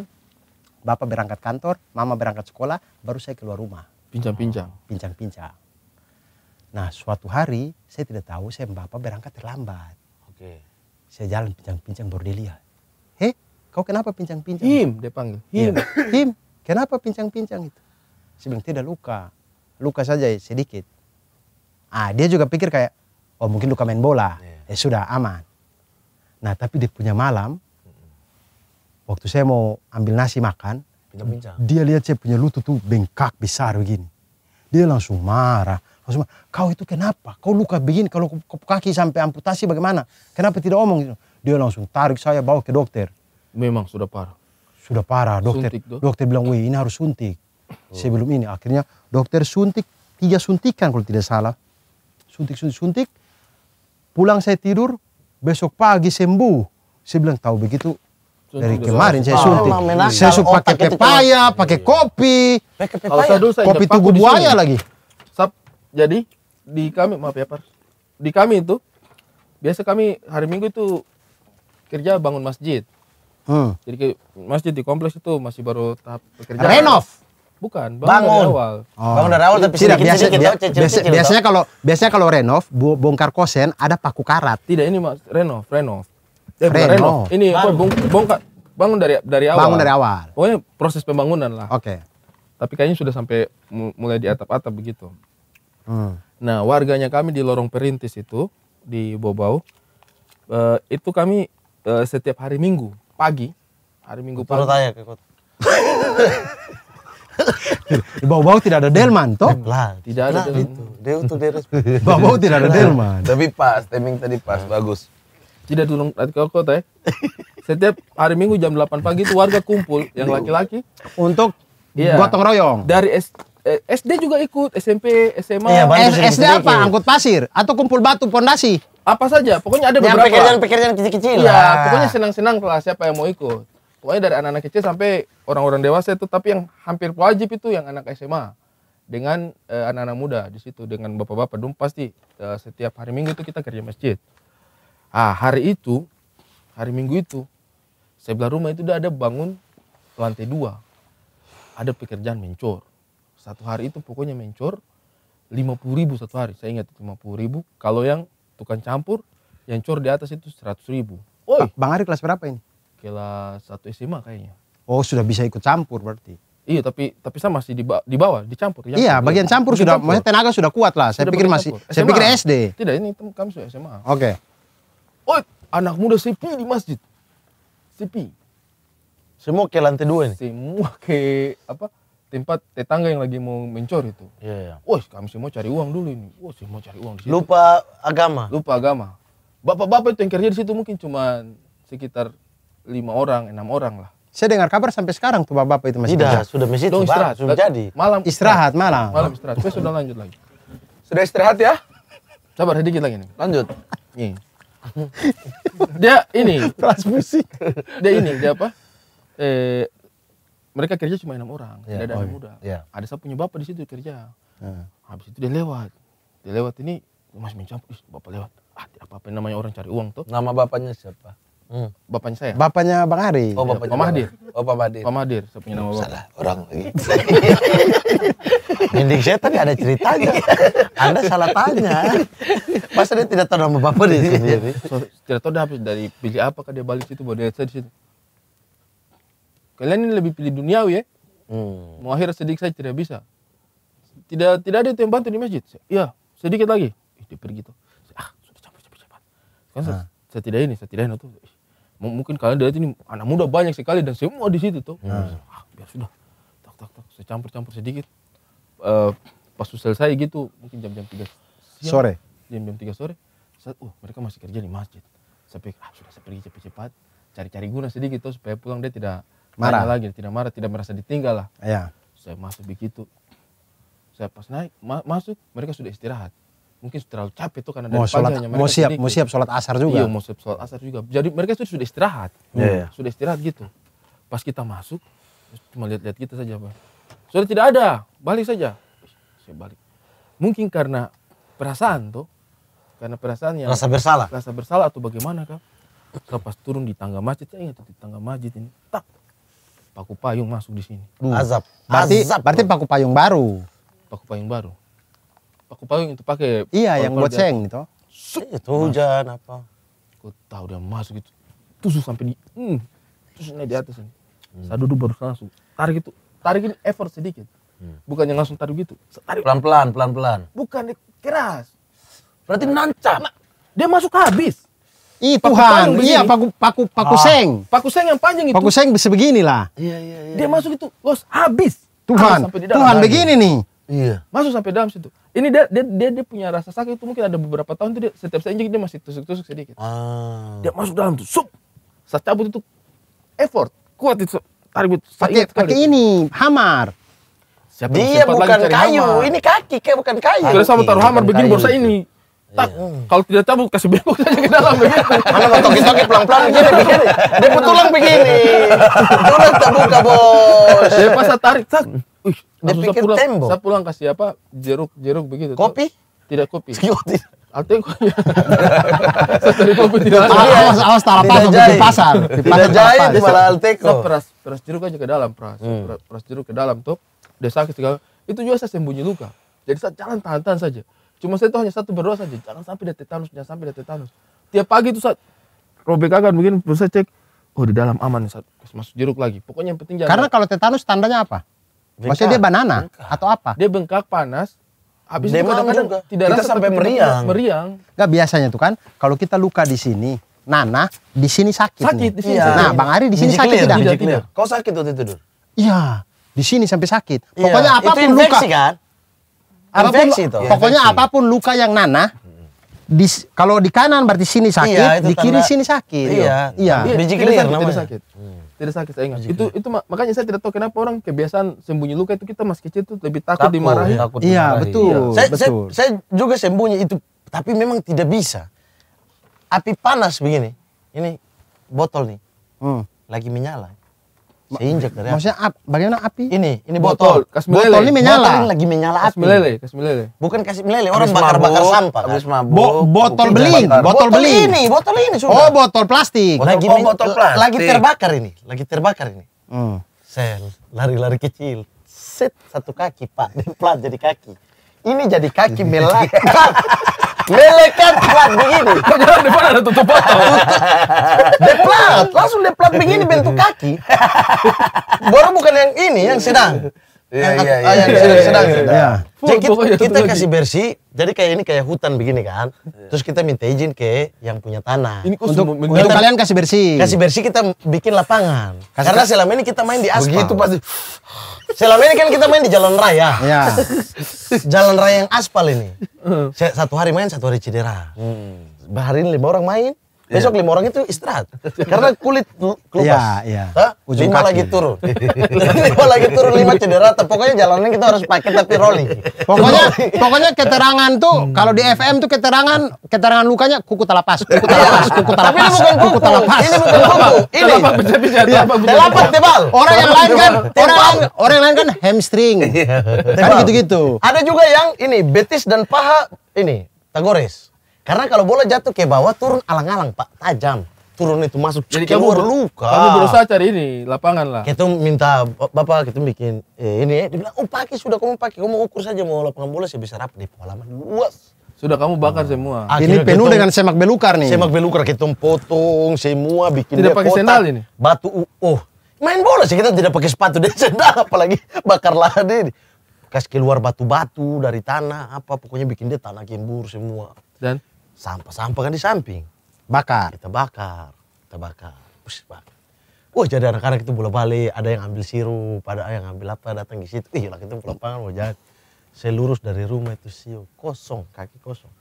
bapak berangkat kantor, mama berangkat sekolah, baru saya keluar rumah. Pincang-pincang. Pincang-pincang. Nah, suatu hari saya tidak tahu saya bapak berangkat terlambat. Oke. Saya jalan pincang-pincang baru dilihat. He, kau kenapa pincang-pincang? Him, dia panggil. Him. Ya. Him, kenapa pincang-pincang itu? Saya bilang tidak luka. Luka saja ya, sedikit. Ah, dia juga pikir kayak, oh mungkin luka main bola. Yeah. Ya eh, sudah, aman. Nah, tapi dia punya malam, waktu saya mau ambil nasi makan, Bincang. dia lihat saya punya lutut tuh bengkak besar begini. Dia langsung marah. Langsung marah, kau itu kenapa? Kau luka begini, kalau kaki sampai amputasi bagaimana? Kenapa tidak omong? Dia langsung tarik saya bawa ke dokter. Memang sudah parah? Sudah parah. Dokter dokter bilang, wih ini harus suntik. Oh. Sebelum ini, akhirnya dokter suntik, tiga suntikan kalau tidak salah. Suntik, suntik, suntik. Pulang saya tidur, besok pagi sembuh. Saya bilang, tahu begitu dari kemarin saya suntik. saya suka pakai pepaya, pakai kopi. kopi tugu buaya lagi. Sap, jadi di kami maaf ya pak Di kami itu biasa kami hari Minggu itu kerja bangun masjid. Hmm. Jadi masjid di kompleks itu masih baru tahap pekerjaan. Renov. Bukan, bangun, bangun. dari awal. Oh. Bangun dari awal tapi Tidak, sedikit, biasa, sedikit, bia, cicil, biasa, biasanya kalau biasanya kalau renov bongkar kosen ada paku karat. Tidak, ini Mas, renov, renov. Eh, Reno. Reno. Ini bang. bong, bong, bangun dari dari awal. Bangun dari awal. Pokoknya proses pembangunan lah. Oke. Okay. Tapi kayaknya sudah sampai mulai di atap-atap begitu. Hmm. Nah, warganya kami di Lorong Perintis itu di Bobau uh, itu kami uh, setiap hari Minggu pagi, hari Minggu Kutu pagi. tanya ke di bau-bau tidak ada delman toh? tidak ada Itu. Dia untuk dia. Bau-bau tidak ada delman. Tapi pas, timing tadi pas, bagus tidak ke kota teh. Setiap hari Minggu jam 8 pagi itu warga kumpul yang laki-laki untuk iya. gotong royong. Dari S, eh, SD juga ikut, SMP, SMA. Iya, SD apa? Angkut pasir atau kumpul batu pondasi? Apa saja, pokoknya ada beberapa. Yang pekerjaan-pekerjaan kecil-kecil. Iya, pokoknya senang-senang lah siapa yang mau ikut. Pokoknya dari anak-anak kecil sampai orang-orang dewasa itu, tapi yang hampir wajib itu yang anak SMA dengan eh, anak-anak e, muda di situ dengan bapak-bapak dong pasti e, setiap hari Minggu itu kita kerja masjid. Ah, hari itu, hari Minggu itu, sebelah rumah itu udah ada bangun lantai dua. Ada pekerjaan mencor. Satu hari itu pokoknya mencor 50 ribu satu hari. Saya ingat 50 ribu. Kalau yang tukang campur, yang cor di atas itu 100 ribu. Oi. Bang Ari kelas berapa ini? Kelas 1 SMA kayaknya. Oh sudah bisa ikut campur berarti. Iya tapi tapi saya masih di, di bawah dicampur. iya bagian campur sudah, campur. maksudnya tenaga sudah kuat lah. Saya sudah pikir masih, campur. saya pikir SD. Tidak ini kami sudah SMA. Oke. Okay oh anak muda sepi di masjid sepi semua ke lantai dua nih semua ke apa tempat tetangga yang lagi mau mencor itu. Iya. Yeah. Wah, kami semua cari uang dulu ini. Wah, semua cari uang di situ. Lupa agama. Lupa agama. Bapak-bapak itu yang kerja di situ mungkin cuma sekitar lima orang, enam orang lah. Saya dengar kabar sampai sekarang tuh bapak-bapak itu masih Tidak, sudah masih itu. istirahat. Sudah jadi. Malam istirahat malam. Malam istirahat. Saya sudah lanjut lagi. Sudah istirahat ya? Sabar sedikit lagi nih. Lanjut. Nih dia ini transfusi. Dia ini, dia apa? Eh, mereka kerja cuma enam orang, yeah. ada oh, anak muda. Yeah. Ada satu punya bapak di situ kerja. Yeah. Habis itu dia lewat. Dia lewat ini Mas mencampur. bapak lewat. Ah, apa-apa namanya orang cari uang tuh. Nama bapaknya siapa? Hmm. Bapaknya saya. Bapaknya Bang Ari. Oh, bapaknya. Pak Mahdir. Oh, Pak Mahdir. Pak Mahdir, saya punya nama bapak. Salah, orang lagi. Mending saya tadi ada ceritanya. Anda salah tanya. Masa dia tidak tahu nama bapak dia iya, sendiri? Iya. So, tidak tahu dah dari pilih apa kan dia balik situ bahwa dia di situ. Kalian ini lebih pilih duniawi ya. Hmm. Mau akhir sedikit saya tidak bisa. Tidak tidak ada itu yang bantu di masjid. Iya, sedikit lagi. Ih, dia pergi tuh. Ah, sudah capek capek cepat. Kan saya, ah. saya tidak ini, saya tidak ini tuh. Mungkin kalian dari sini anak muda banyak sekali dan semua di situ tuh. Hmm. Ah, biar sudah. Tak tak tak, saya campur-campur sedikit Eh, pas selesai gitu mungkin jam-jam tiga sore jam-jam tiga sore saat uh mereka masih kerja di masjid saya ah sudah saya pergi cepat-cepat cari-cari guna sedikit gitu, supaya pulang dia tidak marah lagi tidak marah tidak merasa ditinggal lah ya. saya masuk begitu saya pas naik ma masuk mereka sudah istirahat mungkin sudah terlalu capek tuh karena dari mau sholat, mau siap sedikit. mau siap sholat asar juga iya mau siap sholat asar juga jadi mereka sudah sudah istirahat yeah. Iya. sudah istirahat gitu pas kita masuk cuma lihat-lihat kita saja pak sudah tidak ada balik saja saya balik mungkin karena perasaan tuh karena perasaan yang rasa bersalah rasa bersalah atau bagaimana kak saya pas turun di tangga masjid saya ingat di tangga masjid ini tak paku payung masuk di sini uh. azab berarti azab. berarti paku payung baru paku payung baru paku payung itu pakai iya yang buat goceng itu itu hujan apa Kau tahu dia masuk itu tusuk sampai di hmm, tusuknya di atas ini hmm. saya duduk baru langsung tarik itu tarik ini effort sedikit Hmm. yang langsung taruh gitu. Tarik. Pelan-pelan, pelan-pelan. Bukan keras. Berarti nancap. Nah, dia masuk habis. Ih, Tuhan, iya paku paku paku ah. seng. Paku seng yang panjang itu. Paku seng bisa lah Iya, iya, iya. Dia masuk itu los habis. Tuhan, habis Tuhan lagi. begini nih. Iya. Masuk sampai dalam situ. Ini dia dia dia, dia punya rasa sakit itu mungkin ada beberapa tahun tuh dia setiap saya dia masih tusuk-tusuk sedikit. Ah. Dia masuk dalam tuh, sup. Saya cabut itu effort, kuat itu tarik itu. pakai ini, hamar. Siapa dia bukan kayu, hamar. ini kaki kayak bukan kayu. Kalau sama taruh hamar begini bursa borsa ini. Tak, iya. kalau tidak cabut kasih bengkok saja ke dalam begitu. Mana kalau kita ke pelan-pelan begini begini. Dia betulang begini. Tulang terbuka, Bos. Dia pas tarik, tak. Wih, dia pikir pulang, tembok. Saya pulang kasih apa? Jeruk-jeruk begitu. Kopi? Tidak kopi. Alteko. Artinya kok ya. Satrio pun Awas awas taruh pas di pasar. tidak pasar jahit malah Alteko. Peras peras jeruk aja ke dalam, peras. Hmm. Peras jeruk ke dalam tuh dia sakit segala itu juga saya sembunyi luka jadi saya jalan tahan-tahan saja cuma saya itu hanya satu berdoa saja jangan sampai dia tetanus jangan sampai dia tetanus tiap pagi itu saya robek akan mungkin saya cek oh di dalam aman saya masuk jeruk lagi pokoknya yang penting jangan karena kalau tetanus tandanya apa bengkak. maksudnya dia banana bengkak. atau apa dia bengkak panas habis itu kadang-kadang tidak kita sampai meriang meriang nggak biasanya tuh kan kalau kita luka di sini Nana di sini sakit. Sakit nih. di sini. Iya. Nah, Bang Ari di sini sakit tidak? Tidak, tidak. Kau sakit waktu itu, Dur? Iya di sini sampai sakit. Iya. Pokoknya apapun itu infeksi, luka. Kan? Apapun, itu. Pokoknya infeksi. apapun luka yang nanah di kalau di kanan berarti sini iya, sakit, iya, di kiri tanda, sini sakit. Iya. Iya. iya. Biji clear tidak sakit, tidak sakit. Hmm. Tidak sakit saya ingat. itu itu makanya saya tidak tahu kenapa orang kebiasaan sembunyi luka itu kita masih kecil itu lebih takut, takut dimarahi. Takut iya, dimarahi. betul. Iya. Saya, betul. Saya, saya juga sembunyi itu tapi memang tidak bisa. Api panas begini. Ini botol nih. Hmm. Lagi menyala injek dari Maksudnya ap, bagaimana api? Ini, ini botol. Botol, botol ini menyala. Botol ini lagi menyala api. kasih kasmilele. Bukan kasih kasmilele, orang bakar-bakar sampah. Habis kan? mabuk. Bo botol beling, botol, botol beling. ini, botol ini oh, sudah. Oh, botol plastik. Botol, lagi oh, botol plastik. Lagi terbakar ini, lagi terbakar ini. Hmm. Sel, lari-lari kecil. Set satu kaki, Pak. Dia plat jadi kaki. Ini jadi kaki melak Melekat plat begini. Perjalanan depan ada tutup botol. deplat, langsung deplat begini bentuk kaki. Baru bukan yang ini, yang sedang. Iya, iya, iya, ah, iya, iya. Sedang, iya, sedang. Jadi kita, kita kasih bersih, jadi kayak ini kayak hutan begini kan. Terus kita minta izin ke yang punya tanah. Ini untuk, untuk, untuk kalian kasih bersih. Kasih bersih kita bikin lapangan. Kasih Karena selama ini kita main di aspal. Begitu pasti. Selama ini kan kita main di jalan raya. Iya. jalan raya yang aspal ini. Satu hari main, satu hari cedera. Hmm. Bahari ini lima orang main, Iya. Besok lima orang itu istirahat. Karena kulit iya, kelupas. Iya, iya. Lima kaki. lagi turun. lima lagi turun, lima cedera. Pokoknya jalannya kita harus pakai tapi rolling. Pokoknya pokoknya keterangan tuh hmm. kalau di FM tuh keterangan keterangan lukanya kuku telapas kuku iya. telapas kuku telapas Tapi ini bukan kuku. Ini bukan kuku. Ini telapak tebal. Orang yang lain kan orang yang, orang yang lain kan hamstring. Kan gitu-gitu. Ada juga yang ini betis dan paha ini tagores. Karena kalau bola jatuh ke bawah turun alang-alang Pak, tajam. Turun itu masuk Jadi kamu, berluka. Kamu berusaha cari ini lapangan lah. Kita minta bapak kita bikin eh, ini, dia bilang oh pakai sudah kamu pakai, kamu ukur saja mau lapangan bola sih bisa rapi di pengalaman luas. Sudah kamu bakar hmm. semua. Akhirnya ini penuh dengan semak belukar nih. Semak belukar kita potong semua bikin Tidak pakai sendal ini. Batu oh. Main bola sih kita tidak pakai sepatu dan sendal apalagi bakar lahan ini. Kasih keluar batu-batu dari tanah apa pokoknya bikin dia tanah gembur semua. Dan sampah-sampah kan di samping. Bakar. Kita bakar, kita bakar. Push, bakar. Wah jadi anak-anak itu bola balik, ada yang ambil sirup, ada yang ambil apa datang di situ. Ih lah itu pulang pangan mau Saya lurus dari rumah itu sio kosong, kaki kosong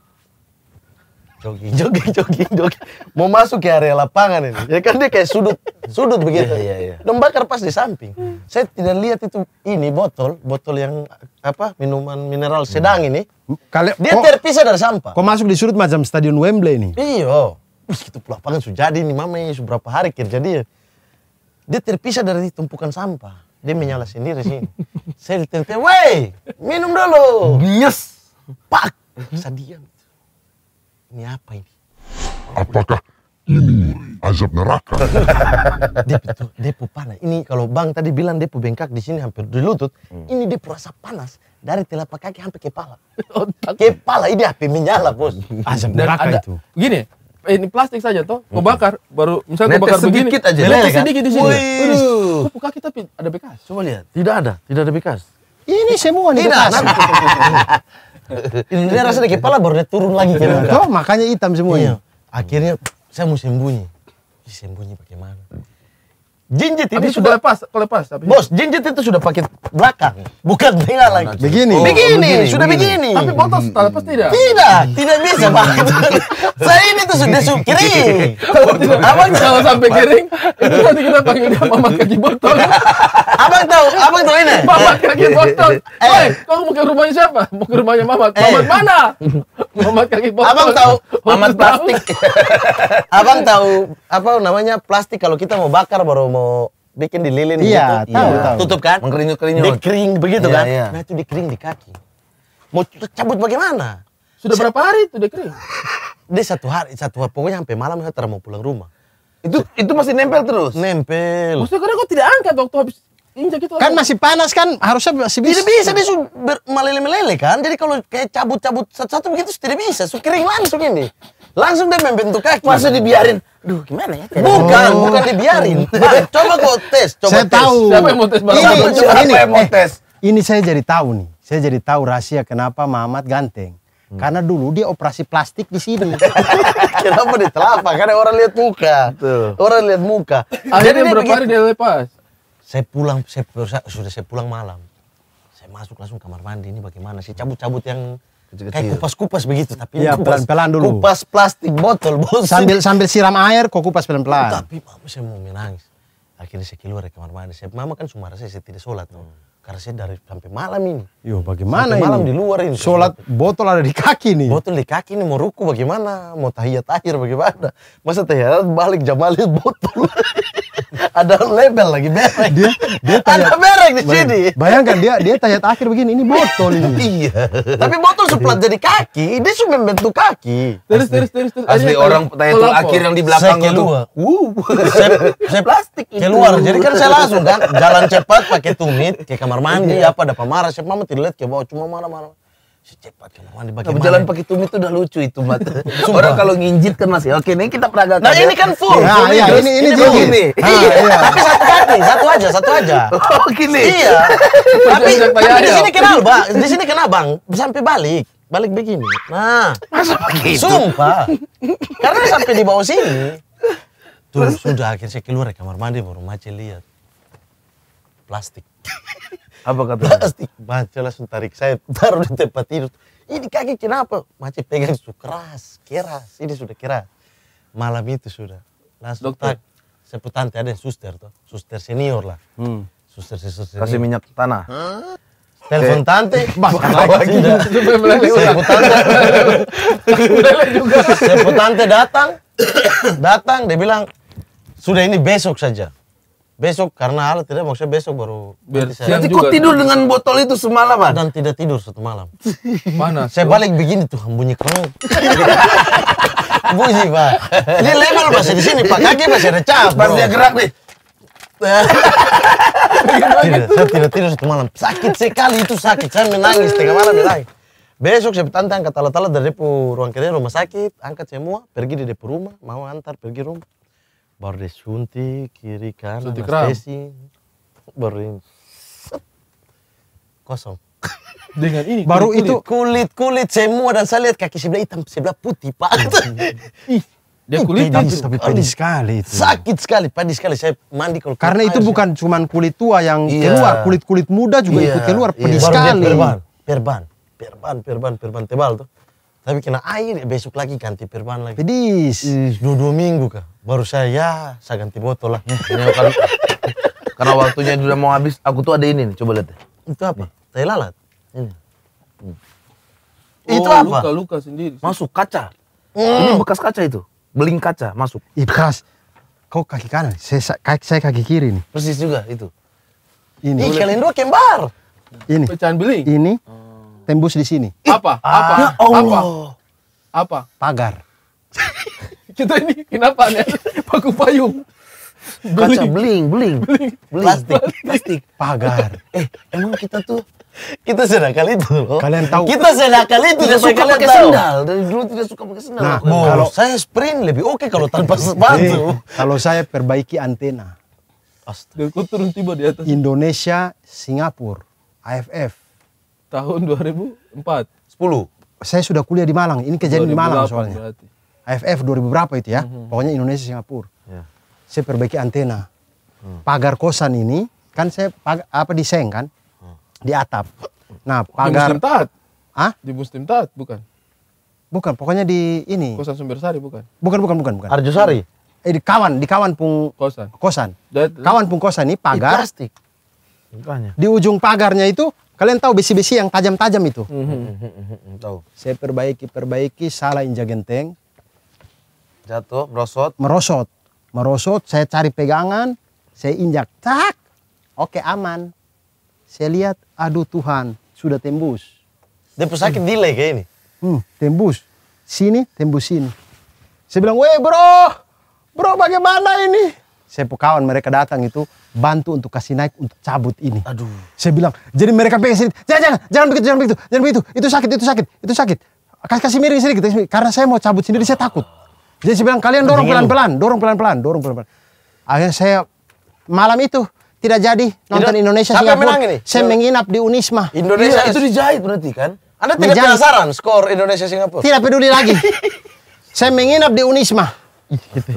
jogging jogging jogging jogging mau masuk ke area lapangan ini ya kan dia kayak sudut sudut begitu yeah, yeah, yeah. dan bakar pas di samping hmm. saya tidak lihat itu ini botol botol yang apa minuman mineral sedang ini Kali, dia kok, terpisah dari sampah kok masuk di sudut macam stadion Wembley ini iyo Terus gitu lapangan sudah jadi nih mama ini seberapa hari kerja dia dia terpisah dari tumpukan sampah dia menyala sendiri sih saya ditentu, woi minum dulu nyes pak saya diam ini apa ini? Apakah ini azab neraka? Depu, depu panas. Ini kalau Bang tadi bilang depu bengkak di sini hampir di lutut, hmm. ini depu rasa panas dari telapak kaki hampir kepala. kepala ini api menyala, Bos. Azab neraka ada, itu. Gini, ini plastik saja toh, hmm. kau bakar baru misalnya kau bakar sedikit begini, aja. Netes kan? sedikit di sini. kok buka kita ada bekas? Coba lihat. Tidak ada, tidak ada bekas. Ini semua nih. Tidak. dia rasa di kepala baru dia turun lagi kira -kira. Oh, makanya hitam semuanya. Iya. Akhirnya saya mau sembunyi. Sembunyi bagaimana? Jinjit ini sudah lepas, lepas. Bos, jinjit itu sudah pakai belakang, bukan tinggal lagi. Nah, begini. Oh, begini, begini, sudah begini. Tapi botos setelah lepas tidak? Tidak, tidak bisa pak. Saya ini tuh sudah su kering. abang kalau sampai kering, itu nanti kita panggil dia mama kaki botol. abang tahu, abang tahu ini. Mama kaki botol. Eh, hey, kamu mau ke rumahnya siapa? Mau ke rumahnya mama? Eh. Mama mana? Mama kaki botol. Abang tahu, mama plastik. abang tahu apa namanya plastik kalau kita mau bakar baru mau mau bikin dililin iya, gitu. Tahu, iya, tahu. Tutup kan? Mengkeringut-keringut. Dikering begitu iya, kan? Iya. Nah, itu dikering di kaki. Mau cabut bagaimana? Sudah Sa berapa hari itu dikering? dia satu hari, satu hari pokoknya sampai malam saya mau pulang rumah. Itu itu masih nempel terus. Nempel. Maksudnya karena kok tidak angkat waktu habis injak itu. Kan masih panas kan, harusnya masih bisa. Tidak bisa, bisa meleleh-meleleh kan. Jadi kalau kayak cabut-cabut satu-satu begitu tidak bisa, Sudah kering langsung ini langsung dia membentuk kaki. Masa dibiarin? Duh, gimana ya? Tidak bukan, oh. bukan dibiarin. Nah, coba kau tes, coba saya tes. tahu. Siapa yang mau tes? Ini, coba ini, yang mau eh, tes? Eh, ini saya jadi tahu nih. Saya jadi tahu rahasia kenapa Mamat ganteng. Hmm. Karena dulu dia operasi plastik di sini. Kenapa di telapak? Karena orang lihat muka. Betul. Orang lihat muka. Akhirnya Jadi berapa hari dia lepas? Saya pulang, saya sudah saya pulang malam. Saya masuk langsung kamar mandi ini bagaimana sih cabut-cabut yang Kayak eh, kupas-kupas begitu, tapi ya, pelan-pelan dulu. Kupas plastik botol, bos. Sambil sambil siram air, kok kupas pelan-pelan. tapi mama saya mau menangis. Akhirnya saya keluar dari kamar mandi. Saya, mama kan sumara saya, saya tidak sholat. Hmm. Karena saya dari sampai malam ini. Yo, bagaimana sampai ini? malam di luar ini. Sholat botol ada di kaki nih. Botol di kaki nih, mau ruku bagaimana? Mau tahiyat akhir bagaimana? Masa tahiyat balik jamalit botol. ada label lagi merek. Dia dia tanya, ada merek di sini. Bayangkan dia dia tanya terakhir begini, ini botol ini. iya. Tapi botol suplat jadi kaki, dia cuma bentuk kaki. Terus terus terus terus. Asli orang tanya terakhir akhir yang di belakangnya tuh itu. Uh, saya, saya plastik itu. Keluar. Jadi kan saya langsung kan jalan cepat pakai tumit ke kamar mandi iya. apa ada pemarah siapa mau tidak lihat ke bawah cuma marah-marah secepat kan, bagaimana? dibagi jalan pakai tumit itu udah lucu itu mbak orang kalau nginjit kan masih ya, oke ini kita peragakan nah ya. ini kan full nah, ya, ini ini ini ah, iya. iya. tapi satu kaki satu aja satu aja oh gini iya tapi, tapi di ya, sini kenal bang di sini kenal bang sampai balik balik begini nah masa begitu sumpah karena sampai di bawah sini tuh sudah akhirnya keluar dari kamar mandi baru mace lihat plastik apa kata? Pasti langsung tarik saya taruh di tempat tidur. Ini kaki kenapa? Masih pegang su keras, keras. Ini sudah keras. Malam itu sudah. Langsung Dokter. tak. Seputante ada suster tuh, suster senior lah. Hmm. Suster, suster senior. Kasih minyak tanah. Huh? Telepon tante, bakal lagi. Sebut tante. tante datang, datang dia bilang, sudah ini besok saja. Besok karena alat tidak maksudnya besok baru. Biar saya Jadi kok tidur juga. Gitu. dengan botol itu semalam Dan tidak tidur satu malam. Mana? Saya balik begini tuh bunyi kerut. bunyi pak. Ini lebar masih di sini pak kaki masih ada cap. Pas dia gerak nih. tidak, saya tidak tidur satu malam. Sakit sekali itu sakit. Saya menangis tengah malam menangis. Besok saya tante angkat alat-alat dari depo ruang kerja rumah sakit, angkat semua, pergi di depo rumah, mau antar pergi rumah baru disuntik kiri kanan suntik anestesi baru kosong dengan ini baru kulit, itu kulit kulit semua dan saya lihat kaki sebelah hitam sebelah putih pak iya, iya. Ih, dia kulit pedis, tapi pedis sekali itu sakit sekali pedis sekali saya mandi kalau karena itu bukan cuma kulit tua yang iya. keluar kulit kulit muda juga iya, ikut keluar pedis iya. sekali perban perban perban perban perban tebal tuh tapi kena air, besok lagi ganti Firman lagi. Pedis. Dua-dua minggu kah? Baru saya, ya, saya ganti botol lah. karena waktunya sudah mau habis, aku tuh ada ini nih, coba lihat. Itu apa? Tai lalat. Ini. itu oh, apa? Luka, luka sendiri. Masuk kaca. Hmm. Ini bekas kaca itu. Beling kaca masuk. Ih, bekas. Kau kaki kanan, saya kaki, saya kaki kiri nih. Persis juga itu. Ini. Ih, kalian dua kembar. Ini. Pecahan beling. Ini. Oh tembus di sini. Apa? Ah. Apa? Ya Apa? Apa? Pagar. Kita ini kenapa nih? Paku payung. Kaca bling bling bling Plastik, plastik, pagar. Eh, emang kita tuh kita sedakal itu loh. Kalian tahu? Kita sedakal itu. Tidak suka pakai tahu. sendal. Dari dulu tidak suka pakai sendal. Nah, kalau saya sprint lebih oke kalau tanpa sepatu. Iya. kalau saya perbaiki antena. Astaga. Dan turun tiba di atas. Indonesia, Singapura, AFF. Tahun 2004. 10. Saya sudah kuliah di Malang. Ini kejadian 2008, di Malang soalnya. Berarti. AFF 2000 berapa itu ya? Mm -hmm. Pokoknya Indonesia Singapura. Yeah. Saya perbaiki antena. Hmm. Pagar kosan ini kan saya pag, apa di seng kan? Hmm. Di atap. Nah, pagar Di Muslim ah Hah? Di Muslim Tat bukan? Bukan, pokoknya di ini. Kosan Sumber Sari bukan? Bukan, bukan, bukan, bukan. Arjosari. Eh di kawan, di kawan pung kosan. Kosan. That, kawan pung kosan ini pagar. Di plastik. Bukannya. Di ujung pagarnya itu Kalian tahu besi-besi yang tajam-tajam itu? Hmm, hmm, hmm, tahu. Saya perbaiki, perbaiki, salah injak genteng. Jatuh, merosot. Merosot. Merosot, saya cari pegangan, saya injak. Tak. Oke, aman. Saya lihat, aduh Tuhan, sudah tembus. Dia sakit delay kayak ini. Hmm, tembus. Sini, tembus sini. Saya bilang, weh bro, bro bagaimana ini? Saya kawan mereka datang itu bantu untuk kasih naik untuk cabut ini. Aduh. Saya bilang, jadi mereka pengen sini, jangan, jangan, jangan begitu, jangan begitu, jangan begitu, itu sakit, itu sakit, itu sakit. Kasih kasih miring sedikit, karena saya mau cabut sendiri, saya takut. Jadi saya bilang kalian dorong pelan-pelan, dorong pelan-pelan, dorong pelan-pelan. Akhirnya saya malam itu tidak jadi nonton tidak, Indonesia Singapura. Saya menginap di Unisma. Indonesia iya, itu dijahit berarti kan? Anda tidak menjahit. penasaran skor Indonesia Singapura? Tidak peduli lagi. saya menginap di Unisma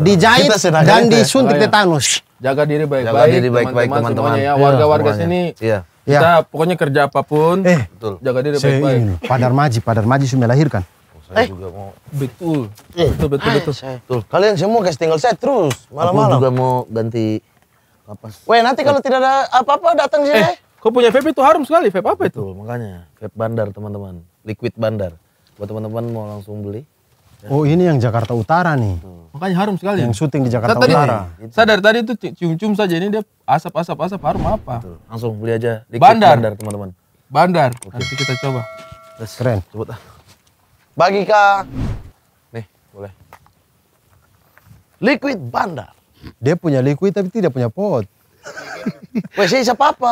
dijahit dan ya. disuntik oh, iya. tetanus. Jaga diri baik-baik. Jaga diri baik-baik teman-teman. Ya warga-warga iya, sini. Iya. Ya. pokoknya kerja apapun, eh, betul. jaga diri baik-baik. Padar Maji, Padar Maji sudah melahirkan. Oh, saya eh. juga mau. Betul. Eh. Betul, betul, betul. betul. Kalian semua guys tinggal saya terus malam-malam. Aku juga mau ganti kapas. Weh, nanti kalau eh. tidak ada apa-apa datang sini. Eh, kau punya vape itu harum sekali. Vape apa itu? Betul, makanya vape bandar, teman-teman. Liquid bandar. Buat teman-teman mau langsung beli. Oh ini yang Jakarta Utara nih. Hmm. Makanya harum sekali. Yang syuting di kan Jakarta Utara. Tadi, saya dari tadi itu cium-cium saja ini dia asap-asap-asap harum apa. Betul. Langsung beli aja. bandar. Bandar teman-teman. Bandar. Okay. Nanti kita coba. Let's Keren. Coba. Bagi kak. Nih boleh. Liquid bandar. Dia punya liquid tapi tidak punya pot. Wes siapa apa?